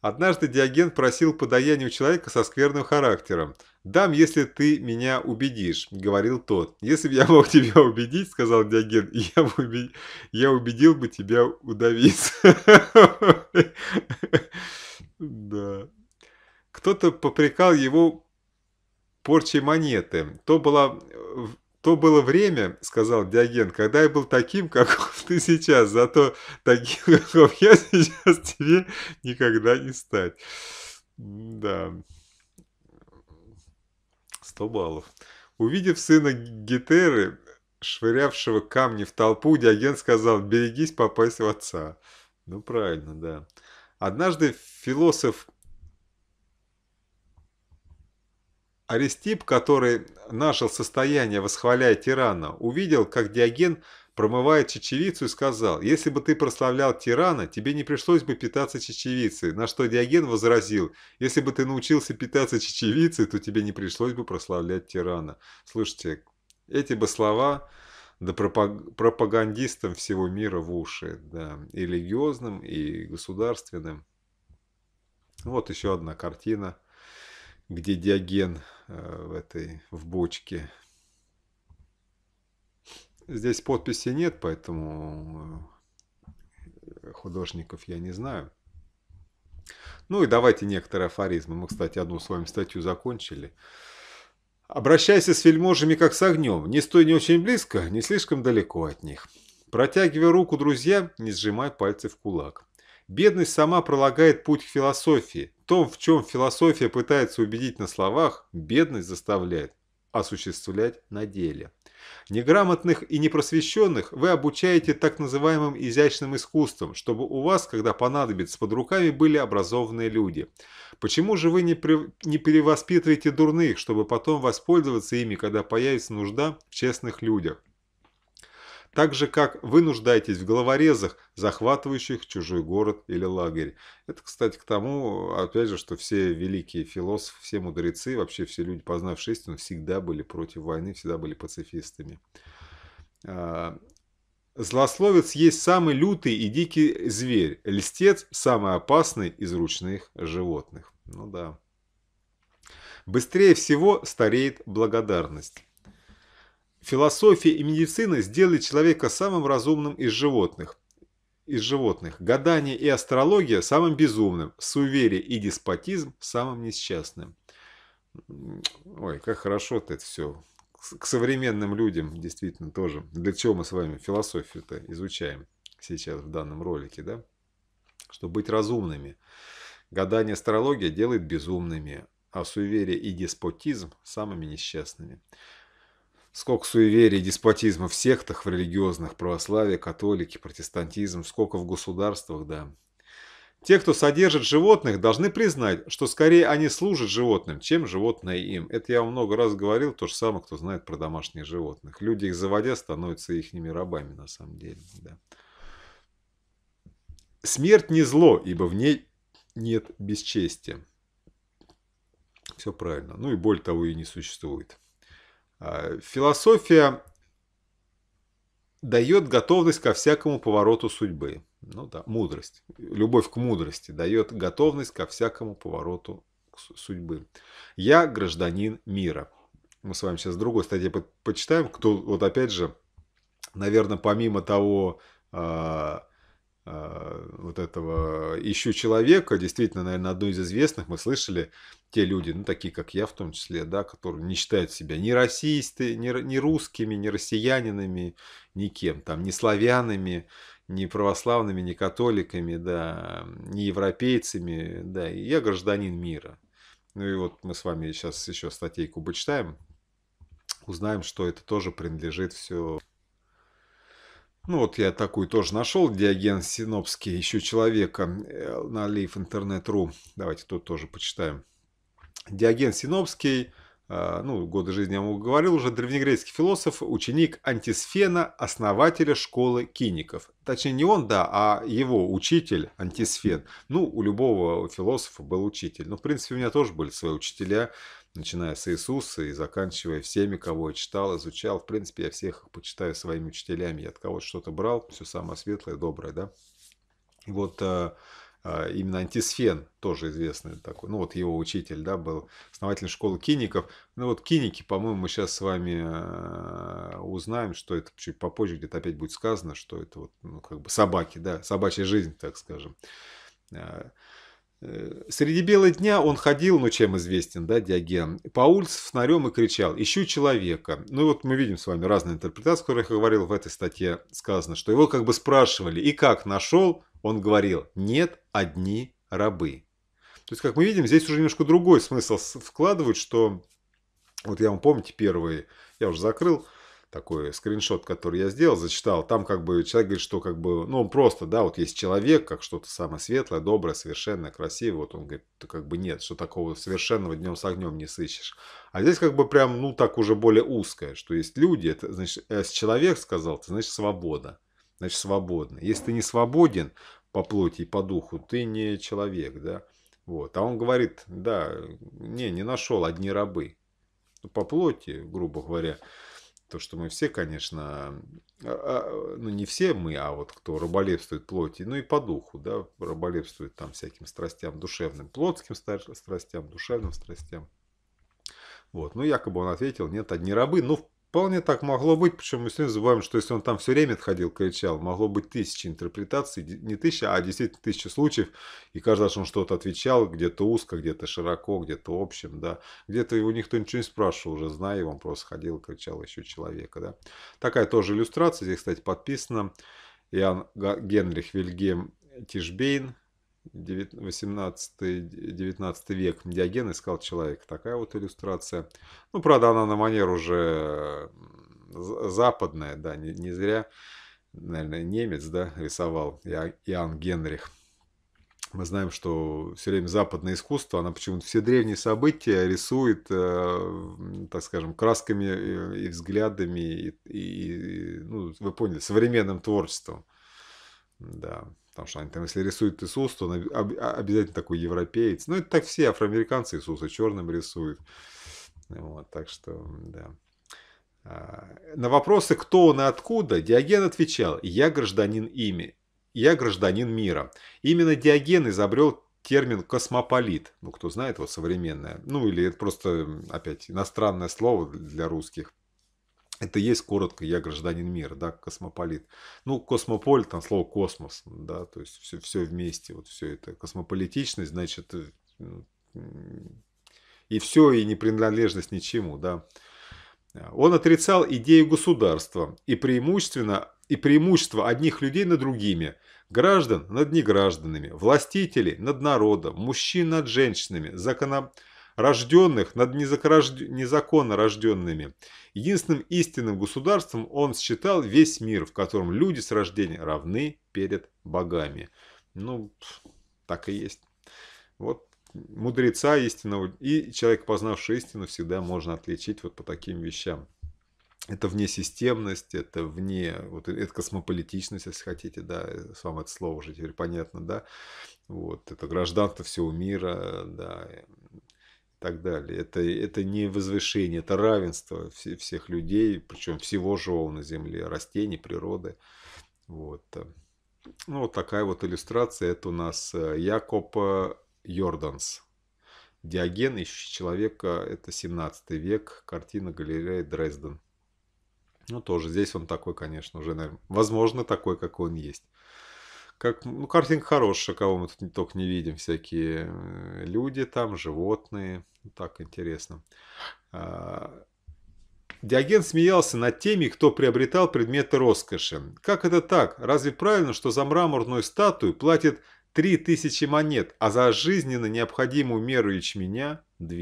Однажды Диоген просил подаяние у человека со скверным характером. «Дам, если ты меня убедишь», — говорил тот. «Если бы я мог [laughs] тебя убедить», — сказал Диоген, — «я, уби... я убедил бы тебя удавиться». Да. Кто-то попрекал его порчей монеты. То была э, то было время, сказал Диоген, когда я был таким, как ты [laughs] сейчас, зато таким, каков я сейчас, тебе никогда не стать. Да. Сто баллов. Увидев сына Гетеры, швырявшего камни в толпу, Диоген сказал, берегись попасть в отца. Ну, правильно, да. Однажды философ Аристип, который начал состояние, восхваляя тирана, увидел, как Диоген промывает чечевицу и сказал, «Если бы ты прославлял тирана, тебе не пришлось бы питаться чечевицей», на что Диоген возразил, «Если бы ты научился питаться чечевицей, то тебе не пришлось бы прославлять тирана». Слушайте, эти бы слова да пропагандистам всего мира в уши, да, и религиозным, и государственным. Вот еще одна картина – где диаген э, в этой, в бочке. Здесь подписи нет, поэтому э, художников я не знаю. Ну и давайте некоторые афоризмы. Мы, кстати, одну с вами статью закончили. Обращайся с вельможами как с огнем. Не стой не очень близко, не слишком далеко от них. Протягивай руку, друзья, не сжимай пальцы в кулак. Бедность сама пролагает путь к философии. То, в чем философия пытается убедить на словах, бедность заставляет осуществлять на деле. Неграмотных и непросвещенных вы обучаете так называемым изящным искусствам, чтобы у вас, когда понадобится, под руками были образованные люди. Почему же вы не, при... не перевоспитываете дурных, чтобы потом воспользоваться ими, когда появится нужда в честных людях? Так же, как вы нуждаетесь в головорезах, захватывающих чужой город или лагерь. Это, кстати, к тому, опять же, что все великие философы, все мудрецы, вообще все люди, познавшие истину, всегда были против войны, всегда были пацифистами. А, злословец есть самый лютый и дикий зверь. Льстец – самый опасный из ручных животных. Ну да. Быстрее всего стареет благодарность. Философия и медицина сделали человека самым разумным из животных. Из животных. Гадание и астрология – самым безумным, суеверие и деспотизм – самым несчастным. Ой, как хорошо-то это все. К современным людям действительно тоже. Для чего мы с вами философию-то изучаем сейчас в данном ролике, да? Чтобы быть разумными. Гадание астрология делает безумными, а суеверие и деспотизм – самыми несчастными. Сколько суеверий и деспотизма в сектах, в религиозных, православие, католики, протестантизм, сколько в государствах, да. Те, кто содержит животных, должны признать, что скорее они служат животным, чем животное им. Это я вам много раз говорил, то же самое, кто знает про домашних животных. Люди их заводя становятся ихними рабами на самом деле. Да. Смерть не зло, ибо в ней нет бесчестия. Все правильно. Ну и боль того и не существует. А, философия дает готовность ко всякому повороту судьбы. Ну да, мудрость. Любовь к мудрости дает готовность ко всякому повороту судьбы. Я гражданин мира. Мы с вами сейчас в другой статье почитаем, кто, вот опять же, наверное, помимо того, а, а, вот этого «Ищу человека», действительно, наверное, одно из известных, мы слышали, те люди, ну, такие, как я в том числе, да, которые не считают себя ни расисты, ни, ни русскими, ни россиянинами, ни кем там, ни славянами, ни православными, ни католиками, да, ни европейцами, да, и я гражданин мира. Ну и вот мы с вами сейчас еще статейку почитаем, узнаем, что это тоже принадлежит все ну вот я такую тоже нашел, Диоген Синопский, еще человека э, на лейф интернет.ру. Давайте тут тоже почитаем. Диоген Синопский, э, ну, годы жизни я ему говорил уже, древнегреческий философ, ученик Антисфена, основателя школы киников. Точнее, не он, да, а его учитель Антисфен. Ну, у любого философа был учитель. Ну, в принципе, у меня тоже были свои учителя начиная с Иисуса и заканчивая всеми, кого я читал, изучал. В принципе, я всех почитаю своими учителями. Я от кого-то что-то брал, все самое светлое, доброе, да. И вот э, э, именно антисфен, тоже известный такой, ну вот его учитель, да, был основатель школы киников. Ну вот киники, по-моему, мы сейчас с вами э, узнаем, что это чуть попозже где-то опять будет сказано, что это вот, ну, как бы собаки, да, собачья жизнь, так скажем. Э, среди бела дня он ходил, ну чем известен, да, Диоген, по улице с фонарем и кричал «Ищу человека». Ну и вот мы видим с вами разные интерпретации, о которых я говорил в этой статье, сказано, что его как бы спрашивали «И как нашел?» Он говорил «Нет, одни рабы». То есть, как мы видим, здесь уже немножко другой смысл вкладывают, что вот я вам помните первые, я уже закрыл, такой скриншот, который я сделал, зачитал. Там как бы человек говорит, что как бы, ну, он просто, да, вот есть человек, как что-то самое светлое, доброе, совершенное, красивое. Вот он говорит, как бы нет, что такого совершенного днем с огнем не сыщешь. А здесь как бы прям, ну, так уже более узкое, что есть люди, это значит, э, если человек сказал, это значит свобода. Значит, свободно. Если ты не свободен по плоти и по духу, ты не человек, да. Вот. А он говорит, да, не, не нашел, одни рабы. Ну, по плоти, грубо говоря то, что мы все, конечно, а, а, ну не все мы, а вот кто раболепствует плоти, ну и по духу, да, раболепствует там всяким страстям, душевным, плотским страстям, душевным страстям. Вот, ну якобы он ответил, нет, одни рабы, ну Вполне так могло быть, почему мы с ним забываем, что если он там все время отходил, кричал, могло быть тысячи интерпретаций, не тысяча, а действительно тысячи случаев, и каждый раз он что-то отвечал, где-то узко, где-то широко, где-то общем, да, где-то его никто ничего не спрашивал, уже зная, он просто ходил кричал еще человека, да. Такая тоже иллюстрация, здесь, кстати, подписана Иоанн Генрих Вильгем Тишбейн, 18-19 век Диоген искал человека. Такая вот иллюстрация. Ну, правда, она на манер уже западная, да, не, не зря, наверное, немец, да, рисовал Иоанн Генрих. Мы знаем, что все время западное искусство, она почему-то все древние события рисует, э, так скажем, красками и, э, и взглядами, и, и ну, вы поняли, современным творчеством. Да. Потому что они там, если рисуют Иисус, то обязательно такой европеец. Ну, это так все афроамериканцы Иисуса черным рисуют. Вот, так что, да. А, на вопросы, кто он и откуда, Диоген отвечал, я гражданин ими, я гражданин мира. Именно Диоген изобрел термин космополит. Ну, кто знает, вот современное. Ну, или это просто, опять, иностранное слово для русских. Это есть коротко, я гражданин мира, да, космополит. Ну, космополь — там слово космос, да, то есть все, все вместе, вот все это. Космополитичность, значит, э, и все, и не принадлежность ничему, да. Он отрицал идею государства и преимущественно и преимущество одних людей над другими, граждан над негражданами, властители над народом, мужчин над женщинами, законодательства рожденных над незакорожд... незаконно рожденными. Единственным истинным государством он считал весь мир, в котором люди с рождения равны перед богами. Ну, так и есть. Вот мудреца истинного и человек, познавший истину, всегда можно отличить вот по таким вещам. Это вне системность, это вне, вот это космополитичность, если хотите, да, с вами это слово уже теперь понятно, да, вот, это гражданство всего мира, да, и так далее. Это, это не возвышение, это равенство всех, всех людей, причем всего живого на Земле, растений, природы. Вот. Э, ну, вот такая вот иллюстрация. Это у нас э, Якоб э, Йорданс. Диоген, ищущий человека, это 17 век, картина галереи Дрезден. Ну, тоже здесь он такой, конечно, уже, наверное, возможно, такой, как он есть как, ну, картинка хорошая, кого мы тут не только не видим, всякие э, люди там, животные, так интересно. А, Диоген смеялся над теми, кто приобретал предметы роскоши. Как это так? Разве правильно, что за мраморную статую платят 3000 монет, а за жизненно необходимую меру ячменя – 2?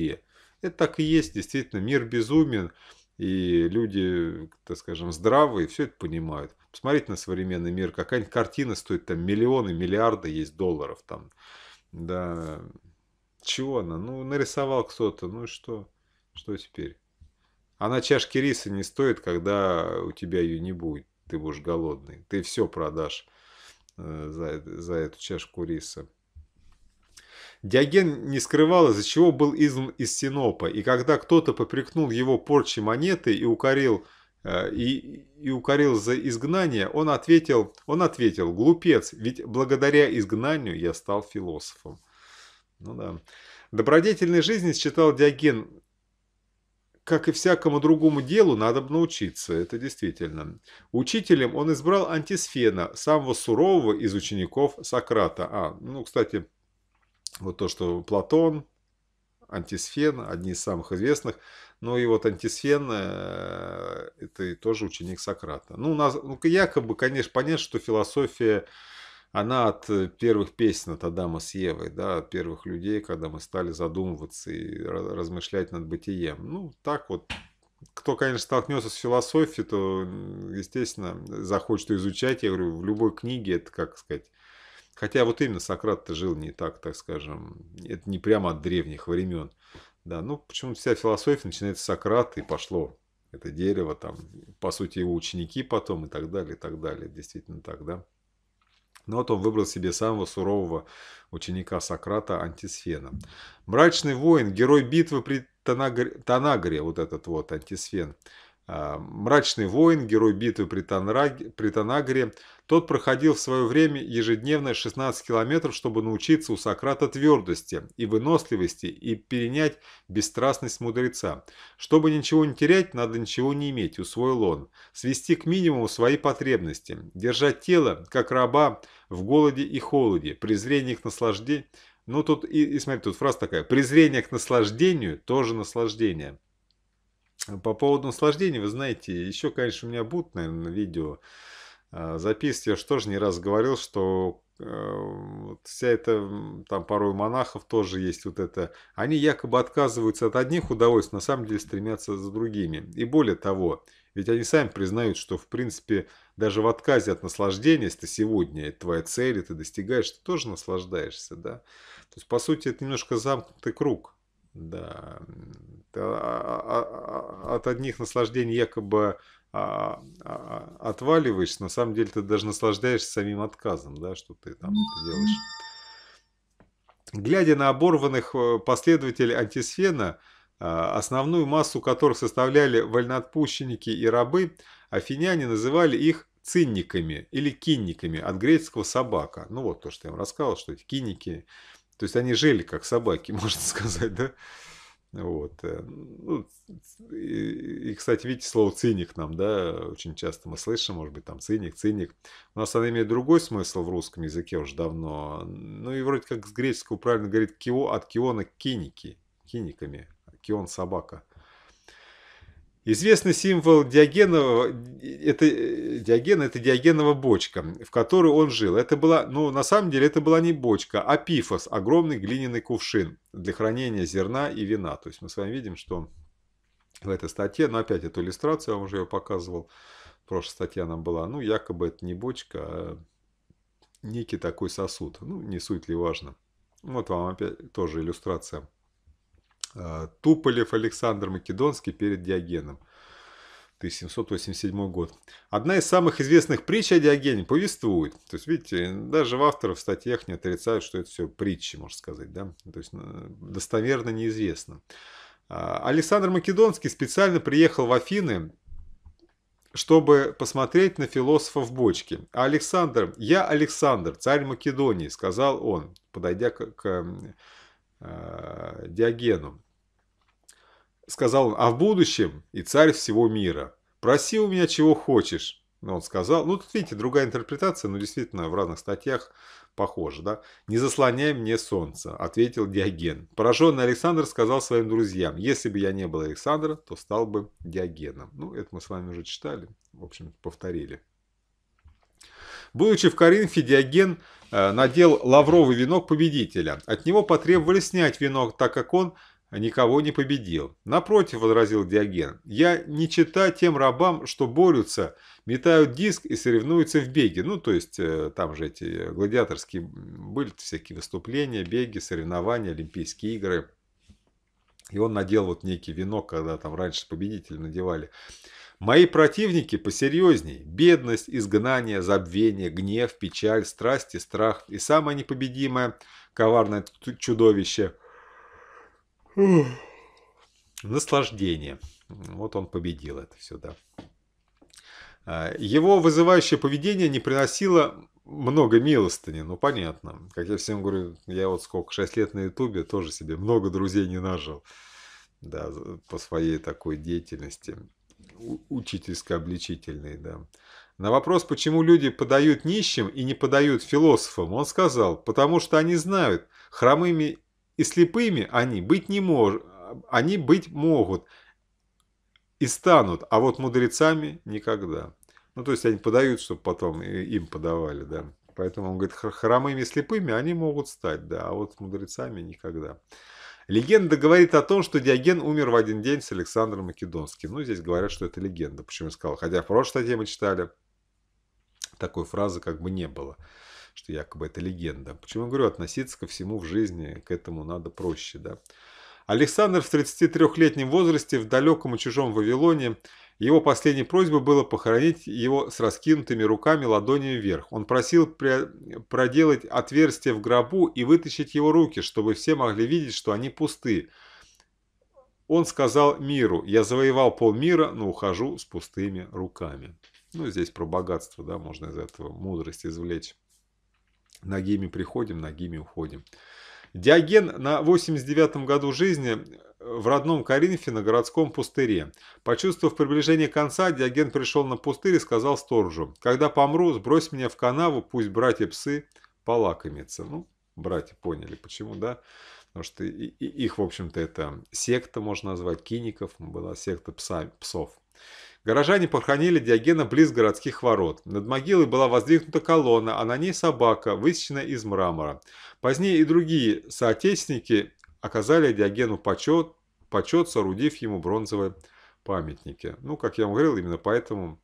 Это так и есть, действительно, мир безумен, и люди, так скажем, здравые, все это понимают. Посмотрите на современный мир, какая-нибудь картина стоит там миллионы, миллиарды есть долларов там. Да, чего она? Ну, нарисовал кто-то, ну и что? Что теперь? Она чашки риса не стоит, когда у тебя ее не будет, ты будешь голодный. Ты все продашь э, за, за эту чашку риса. Диоген не скрывал, из-за чего был изгнан из Синопа, и когда кто-то попрекнул его порчи монеты и укорил Э, и, и укорил за изгнание, он ответил, он ответил, глупец, ведь благодаря изгнанию я стал философом. Ну да. Добродетельной жизни, считал Диоген, как и всякому другому делу, надо бы научиться, это действительно. Учителем он избрал Антисфена, самого сурового из учеников Сократа. А, ну, кстати, вот то, что Платон, Антисфен, одни из самых известных – ну и вот Антисфен, э, это тоже ученик Сократа. Ну, у нас, ну, якобы, конечно, понятно, что философия, она от э, первых песен от Адама с Евой, да, от первых людей, когда мы стали задумываться и размышлять над бытием. Ну, так вот, кто, конечно, столкнется с философией, то, естественно, захочет изучать. Я говорю, в любой книге это, как сказать, Хотя вот именно Сократ-то жил не так, так скажем, это не прямо от древних времен. Да, ну почему вся философия начинается с Сократа и пошло это дерево, там, по сути, его ученики потом и так далее, и так далее. Действительно так, да? Но ну, а вот он выбрал себе самого сурового ученика Сократа Антисфена. Мрачный воин, герой битвы при Танагре, Танагре вот этот вот Антисфен – а, Мрачный воин, герой битвы при, Танраге, при Танагре, тот проходил в свое время ежедневно 16 километров, чтобы научиться у Сократа твердости и выносливости и перенять бесстрастность мудреца. Чтобы ничего не терять, надо ничего не иметь, усвоил он. Свести к минимуму свои потребности, держать тело, как раба, в голоде и холоде, презрение к наслаждению. Ну тут и, и смотри, тут фраза такая, презрение к наслаждению тоже наслаждение. По поводу наслаждения, вы знаете, еще, конечно, у меня будут, наверное, видео а, записывать. Я же тоже не раз говорил, что э, вся эта, там порой монахов тоже есть вот это, они якобы отказываются от одних удовольствий, на самом деле стремятся за другими. И более того, ведь они сами признают, что в принципе даже в отказе от наслаждения, если ты сегодня, это твоя цель, и ты достигаешь, ты тоже наслаждаешься, да. То есть по сути это немножко замкнутый круг. Да. А, а, а, от одних наслаждений якобы отваливаешься, на самом деле ты даже наслаждаешься самим отказом, да, что ты там это делаешь. Глядя на оборванных э, последователей антисфена, основную массу которых составляли вольноотпущенники и рабы, афиняне называли их цинниками или кинниками от греческого собака. Ну вот то, что я вам рассказывал, что эти кинники то есть они жили как собаки, [laughs] можно сказать, да? Вот. Э, ну, и, и, кстати, видите, слово «циник» нам, да, очень часто мы слышим, может быть, там «циник», «циник». У нас оно имеет другой смысл в русском языке уже давно. Ну и вроде как с греческого правильно говорит «кио», от «киона» – «киники», «киниками», «кион» – «собака». Известный символ Диогенова, это, э, Диоген, это Диогенова бочка, в которой он жил. Это была, ну, на самом деле это была не бочка, а пифос, огромный глиняный кувшин для хранения зерна и вина. То есть мы с вами видим, что в этой статье, но опять эту иллюстрацию я вам уже ее показывал, прошлая статья она была, ну, якобы это не бочка, а некий такой сосуд. Ну, не суть ли важно. Вот вам опять тоже иллюстрация а, Туполев Александр Македонский перед Диогеном. 1787 год. Одна из самых известных притч о Диогене повествует. То есть, видите, даже в авторов в статьях не отрицают, что это все притчи, можно сказать. Да? То есть, достоверно неизвестно. А, Александр Македонский специально приехал в Афины, чтобы посмотреть на философа в бочке. А Александр, я Александр, царь Македонии, сказал он, подойдя к, к э, Диогену. — сказал он, — «а в будущем и царь всего мира. Проси у меня чего хочешь». Но он сказал, ну тут видите, другая интерпретация, но действительно в разных статьях похоже, да? «Не заслоняй мне солнце», — ответил Диоген. Пораженный Александр сказал своим друзьям, «Если бы я не был Александром, то стал бы Диогеном». Ну, это мы с вами уже читали, в общем, повторили. Будучи в Коринфе, Диоген э, надел лавровый венок победителя. От него потребовали снять венок, так как он а никого не победил. Напротив, возразил Диоген, я не читаю тем рабам, что борются, метают диск и соревнуются в беге. Ну, то есть, э, там же эти гладиаторские были всякие выступления, беги, соревнования, Олимпийские игры. И он надел вот некий венок, когда там раньше победители надевали. Мои противники посерьезней. Бедность, изгнание, забвение, гнев, печаль, страсти, страх и самое непобедимое коварное чудовище – Наслаждение. Вот он победил это все, да. А, его вызывающее поведение не приносило много милостыни, ну понятно. Как я всем говорю, я вот сколько, 6 лет на ютубе, тоже себе много друзей не нажил. Да, по своей такой деятельности. Учительско-обличительной, да. На вопрос, почему люди подают нищим и не подают философам, он сказал, потому что они знают, хромыми и слепыми они быть не мож... они быть могут и станут, а вот мудрецами никогда. Ну, то есть они подают, чтобы потом им подавали, да. Поэтому он говорит, хромыми и слепыми они могут стать, да, а вот мудрецами никогда. Легенда говорит о том, что Диоген умер в один день с Александром Македонским. Ну, здесь говорят, что это легенда, почему я сказал. Хотя в прошлой теме мы читали, такой фразы как бы не было что якобы это легенда. Почему я говорю, относиться ко всему в жизни, к этому надо проще, да. Александр в 33-летнем возрасте в далеком и чужом Вавилоне его последней просьбой было похоронить его с раскинутыми руками ладонями вверх. Он просил проделать отверстие в гробу и вытащить его руки, чтобы все могли видеть, что они пусты. Он сказал миру, я завоевал полмира, но ухожу с пустыми руками. Ну, здесь про богатство, да, можно из этого мудрость извлечь. Ногими приходим, ногими уходим. Диоген на 89-м году жизни э, в родном Коринфе на городском пустыре. Почувствовав приближение конца, Диоген пришел на пустырь и сказал сторожу, «Когда помру, сбрось меня в канаву, пусть братья-псы полакомятся». Ну, братья поняли, почему, да? Потому что их, в общем-то, это секта, можно назвать, киников, была секта пса, псов. Горожане похоронили Диогена близ городских ворот. Над могилой была воздвигнута колонна, а на ней собака, высеченная из мрамора. Позднее и другие соотечественники оказали Диогену почет, почет соорудив ему бронзовые памятники. Ну, как я вам говорил, именно поэтому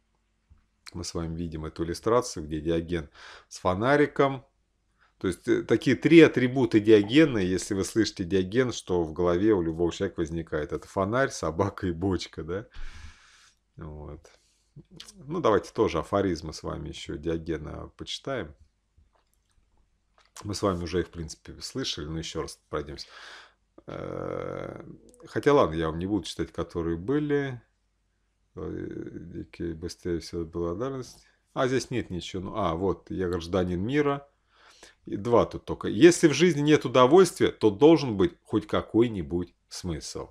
мы с вами видим эту иллюстрацию, где Диоген с фонариком. То есть, э, такие три атрибута Диогена, если вы слышите Диоген, что в голове у любого человека возникает. Это фонарь, собака и бочка, да? Вот. Ну, давайте тоже афоризмы с вами еще Диогена почитаем. Мы с вами уже их, в принципе, слышали, но еще раз пройдемся. Э, хотя, ладно, я вам не буду читать, которые были. Э, Дикие быстрее всего благодарность. А, здесь нет ничего. Ну, а, вот, я гражданин мира. И два тут только. Если в жизни нет удовольствия, то должен быть хоть какой-нибудь смысл.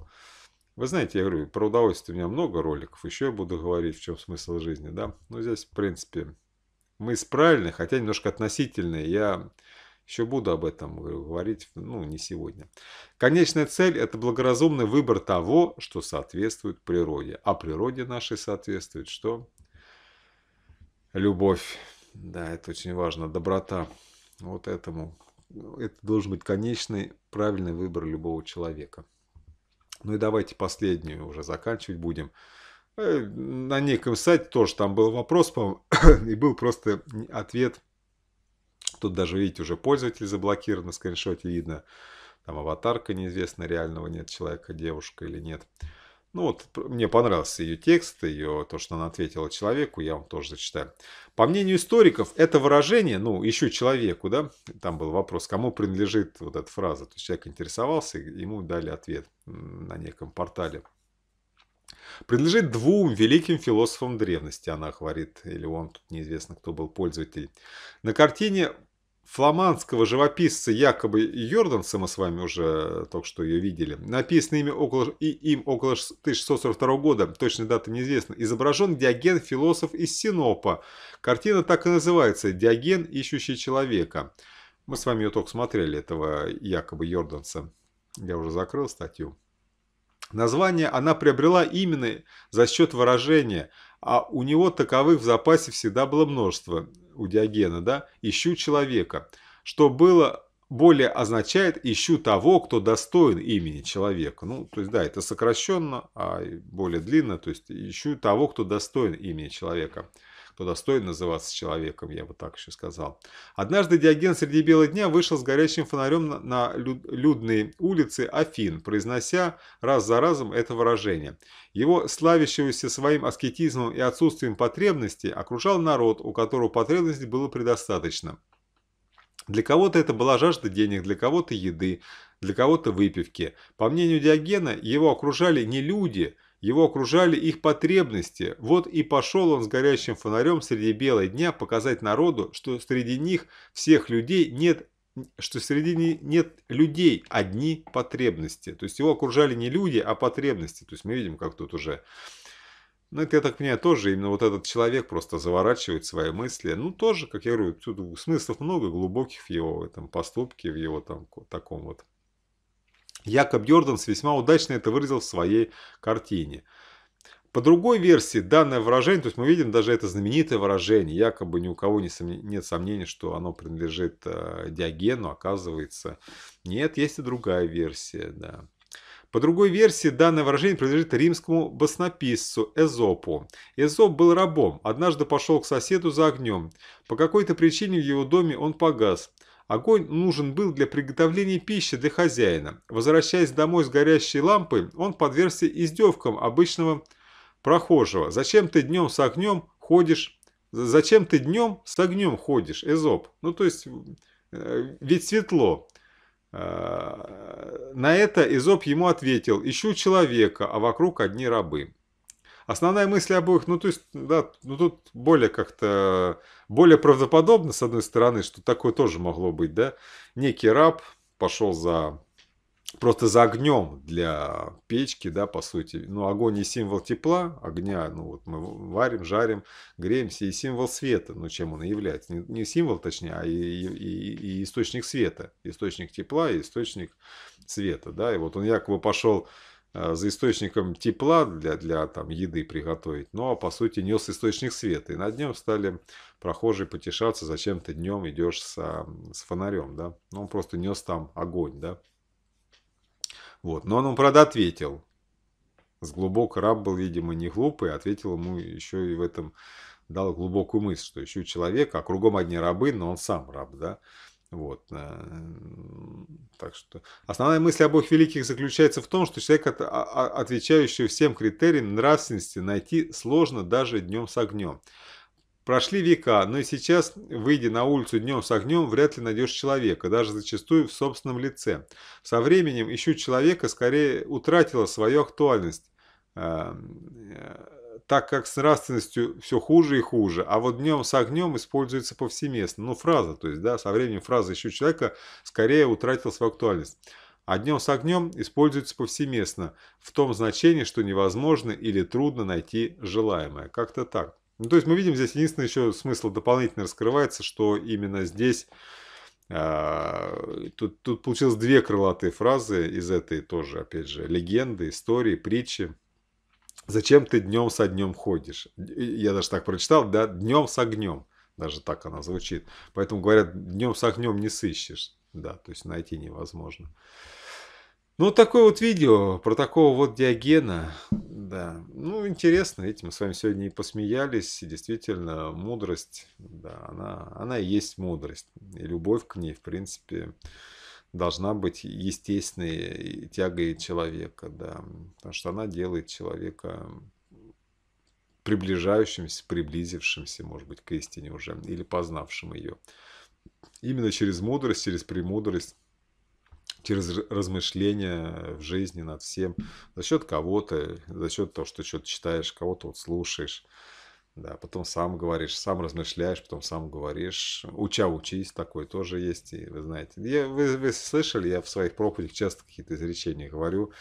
Вы знаете, я говорю, про удовольствие у меня много роликов, еще я буду говорить, в чем смысл жизни, да. Но ну, здесь, в принципе, мы правильные, хотя немножко относительные. Я еще буду об этом говорить, ну, не сегодня. Конечная цель – это благоразумный выбор того, что соответствует природе. А природе нашей соответствует что? Любовь. Да, это очень важно. Доброта. Вот этому. Это должен быть конечный правильный выбор любого человека. Ну и давайте последнюю уже заканчивать будем. Э, на неком сайте тоже там был вопрос, [coughs] и был просто ответ. Тут даже, видите, уже пользователь заблокирован, на скриншоте видно. Там аватарка неизвестна, реального нет человека, девушка или нет. Нет. Ну вот, мне понравился ее текст, ее, то, что она ответила человеку, я вам тоже зачитаю. По мнению историков, это выражение, ну, еще человеку, да, там был вопрос, кому принадлежит вот эта фраза. То есть человек интересовался, ему дали ответ на неком портале. Принадлежит двум великим философам древности, она говорит, или он, тут неизвестно, кто был пользователь. На картине фламандского живописца якобы Йорданса, мы с вами уже э, только что ее видели, написано ими около, и им около 1642 года, точной даты неизвестно, изображен Диоген, философ из Синопа. Картина так и называется «Диоген, ищущий человека». Мы с вами ее только смотрели, этого якобы Йорданса. Я уже закрыл статью. Название она приобрела именно за счет выражения, а у него таковых в запасе всегда было множество у Диогена, да, «ищу человека», что было более означает «ищу того, кто достоин имени человека». Ну, то есть, да, это сокращенно, а более длинно, то есть «ищу того, кто достоин имени человека» кто типа, достоин называться человеком, я бы так еще сказал. Однажды Диоген среди бела дня вышел с горящим фонарем на, на людные улицы Афин, произнося раз за разом это выражение. Его славящегося своим аскетизмом и отсутствием потребностей окружал народ, у которого потребностей было предостаточно. Для кого-то это была жажда денег, для кого-то еды, для кого-то выпивки. По мнению Диогена, его окружали не люди – его окружали их потребности, вот и пошел он с горящим фонарем среди бела дня показать народу, что среди них всех людей нет что среди нет людей, одни потребности. То есть его окружали не люди, а потребности. То есть мы видим, как тут уже... Ну, это, я так понимаю, тоже именно вот этот человек просто заворачивает свои мысли. Ну, тоже, как я говорю, тут смыслов много глубоких в его этом поступке, в его там таком вот Якоб Йорданс весьма удачно это выразил в своей картине. По другой версии, данное выражение, то есть мы видим даже это знаменитое выражение, якобы ни у кого не сомн... нет сомнений, что оно принадлежит э, Диогену, оказывается, нет, есть и другая версия, да. По другой версии, данное выражение принадлежит римскому баснописцу Эзопу. Эзоп был рабом, однажды пошел к соседу за огнем. По какой-то причине в его доме он погас. Огонь нужен был для приготовления пищи для хозяина. Возвращаясь домой с горящей лампой, он подвергся издевкам обычного прохожего. «Зачем ты днем с огнем ходишь?» «Зачем ты днем с огнем ходишь, Эзоп?» Ну, то есть, э, ведь светло. А, на это Эзоп ему ответил, «Ищу человека, а вокруг одни рабы». Основная мысль обоих, ну, то есть, да, ну, тут более как-то, более правдоподобно, с одной стороны, что такое тоже могло быть, да. Некий раб пошел за просто за огнем для печки, да, по сути. Ну, огонь и символ тепла, огня, ну, вот мы варим, жарим, греемся, и символ света, ну, чем он и является. Не, не символ, точнее, а и, и, и источник света, источник тепла и источник света, да. И вот он якобы пошел Э, за источником тепла для, для там, еды приготовить, но ну, а по сути нес источник света. И над ним стали прохожие потешаться, зачем ты днем идешь с, с фонарем, да? Ну, он просто нес там огонь, да? Вот, но он ему, правда, ответил. С глубокой раб был, видимо, не глупый, а ответил ему еще и в этом, дал глубокую мысль, что еще человек, а кругом одни рабы, но он сам раб, да? Вот. Э, так что основная мысль обоих великих заключается в том, что человек а, а, отвечающий всем критериям нравственности, найти сложно даже днем с огнем. Прошли века, но и сейчас, выйдя на улицу днем с огнем, вряд ли найдешь человека, даже зачастую в собственном лице. Со временем «ищу человека» скорее утратила свою актуальность. Эм, э, так как с нравственностью все хуже и хуже, а вот днем с огнем используется повсеместно. Ну, фраза, то есть, да, со временем фраза еще человека скорее утратила свою актуальность. А днем с огнем используется повсеместно, в том значении, что невозможно или трудно найти желаемое. Как-то так. Ну, то есть мы видим здесь единственное еще смысл дополнительно раскрывается, что именно здесь а, Тут, тут получилось две крылатые фразы из этой тоже, опять же, легенды, истории, притчи зачем ты днем с днем ходишь? Я даже так прочитал, да, днем с огнем. Даже так она звучит. Поэтому говорят, днем с огнем не сыщешь. Да, то есть найти невозможно. Ну, такое вот видео про такого вот Диогена. Да, ну, интересно, видите, мы с вами сегодня и посмеялись. И действительно, мудрость, да, она, она и есть мудрость. И любовь к ней, в принципе, должна быть естественной тягой человека, да, потому что она делает человека приближающимся, приблизившимся, может быть, к истине уже, или познавшим ее. Именно через мудрость, через премудрость, через размышления в жизни над всем, за счет кого-то, за счет того, что что-то читаешь, кого-то вот слушаешь, да, потом сам говоришь, сам размышляешь, потом сам говоришь. Уча учись, такой тоже есть, и вы знаете. Я, вы, вы слышали, я в своих проповедях часто какие-то изречения говорю,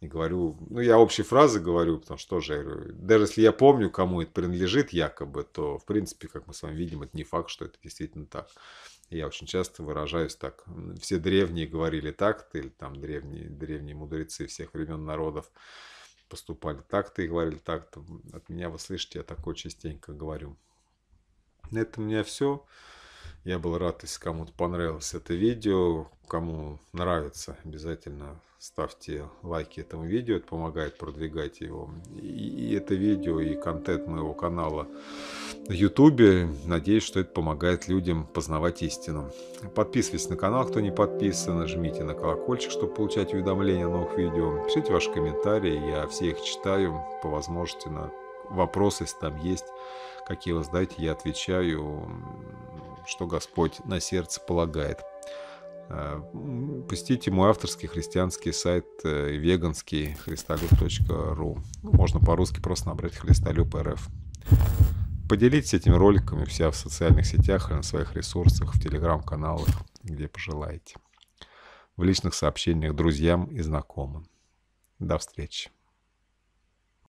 и говорю, ну, я общие фразы говорю, потому что тоже даже если я помню, кому это принадлежит якобы, то, в принципе, как мы с вами видим, это не факт, что это действительно так. Я очень часто выражаюсь так. Все древние говорили так, или там древние, древние мудрецы всех времен народов поступали так-то и говорили так-то. От меня вы слышите, я такое частенько говорю. На этом у меня все. Я был рад, если кому-то понравилось это видео. Кому нравится, обязательно ставьте лайки этому видео, это помогает продвигать его. И это видео, и контент моего канала в Ютубе. Надеюсь, что это помогает людям познавать истину. Подписывайтесь на канал, кто не подписан, нажмите на колокольчик, чтобы получать уведомления о новых видео. Пишите ваши комментарии, я все их читаю по возможности на вопросы, если там есть, какие вы задаете, я отвечаю, что Господь на сердце полагает. А, посетите мой авторский христианский сайт э, веганский христолюб.ру. Можно по-русски просто набрать христолюб РФ. Поделитесь этими роликами вся в социальных сетях и на своих ресурсах, в телеграм-каналах, где пожелаете. В личных сообщениях друзьям и знакомым. До встречи.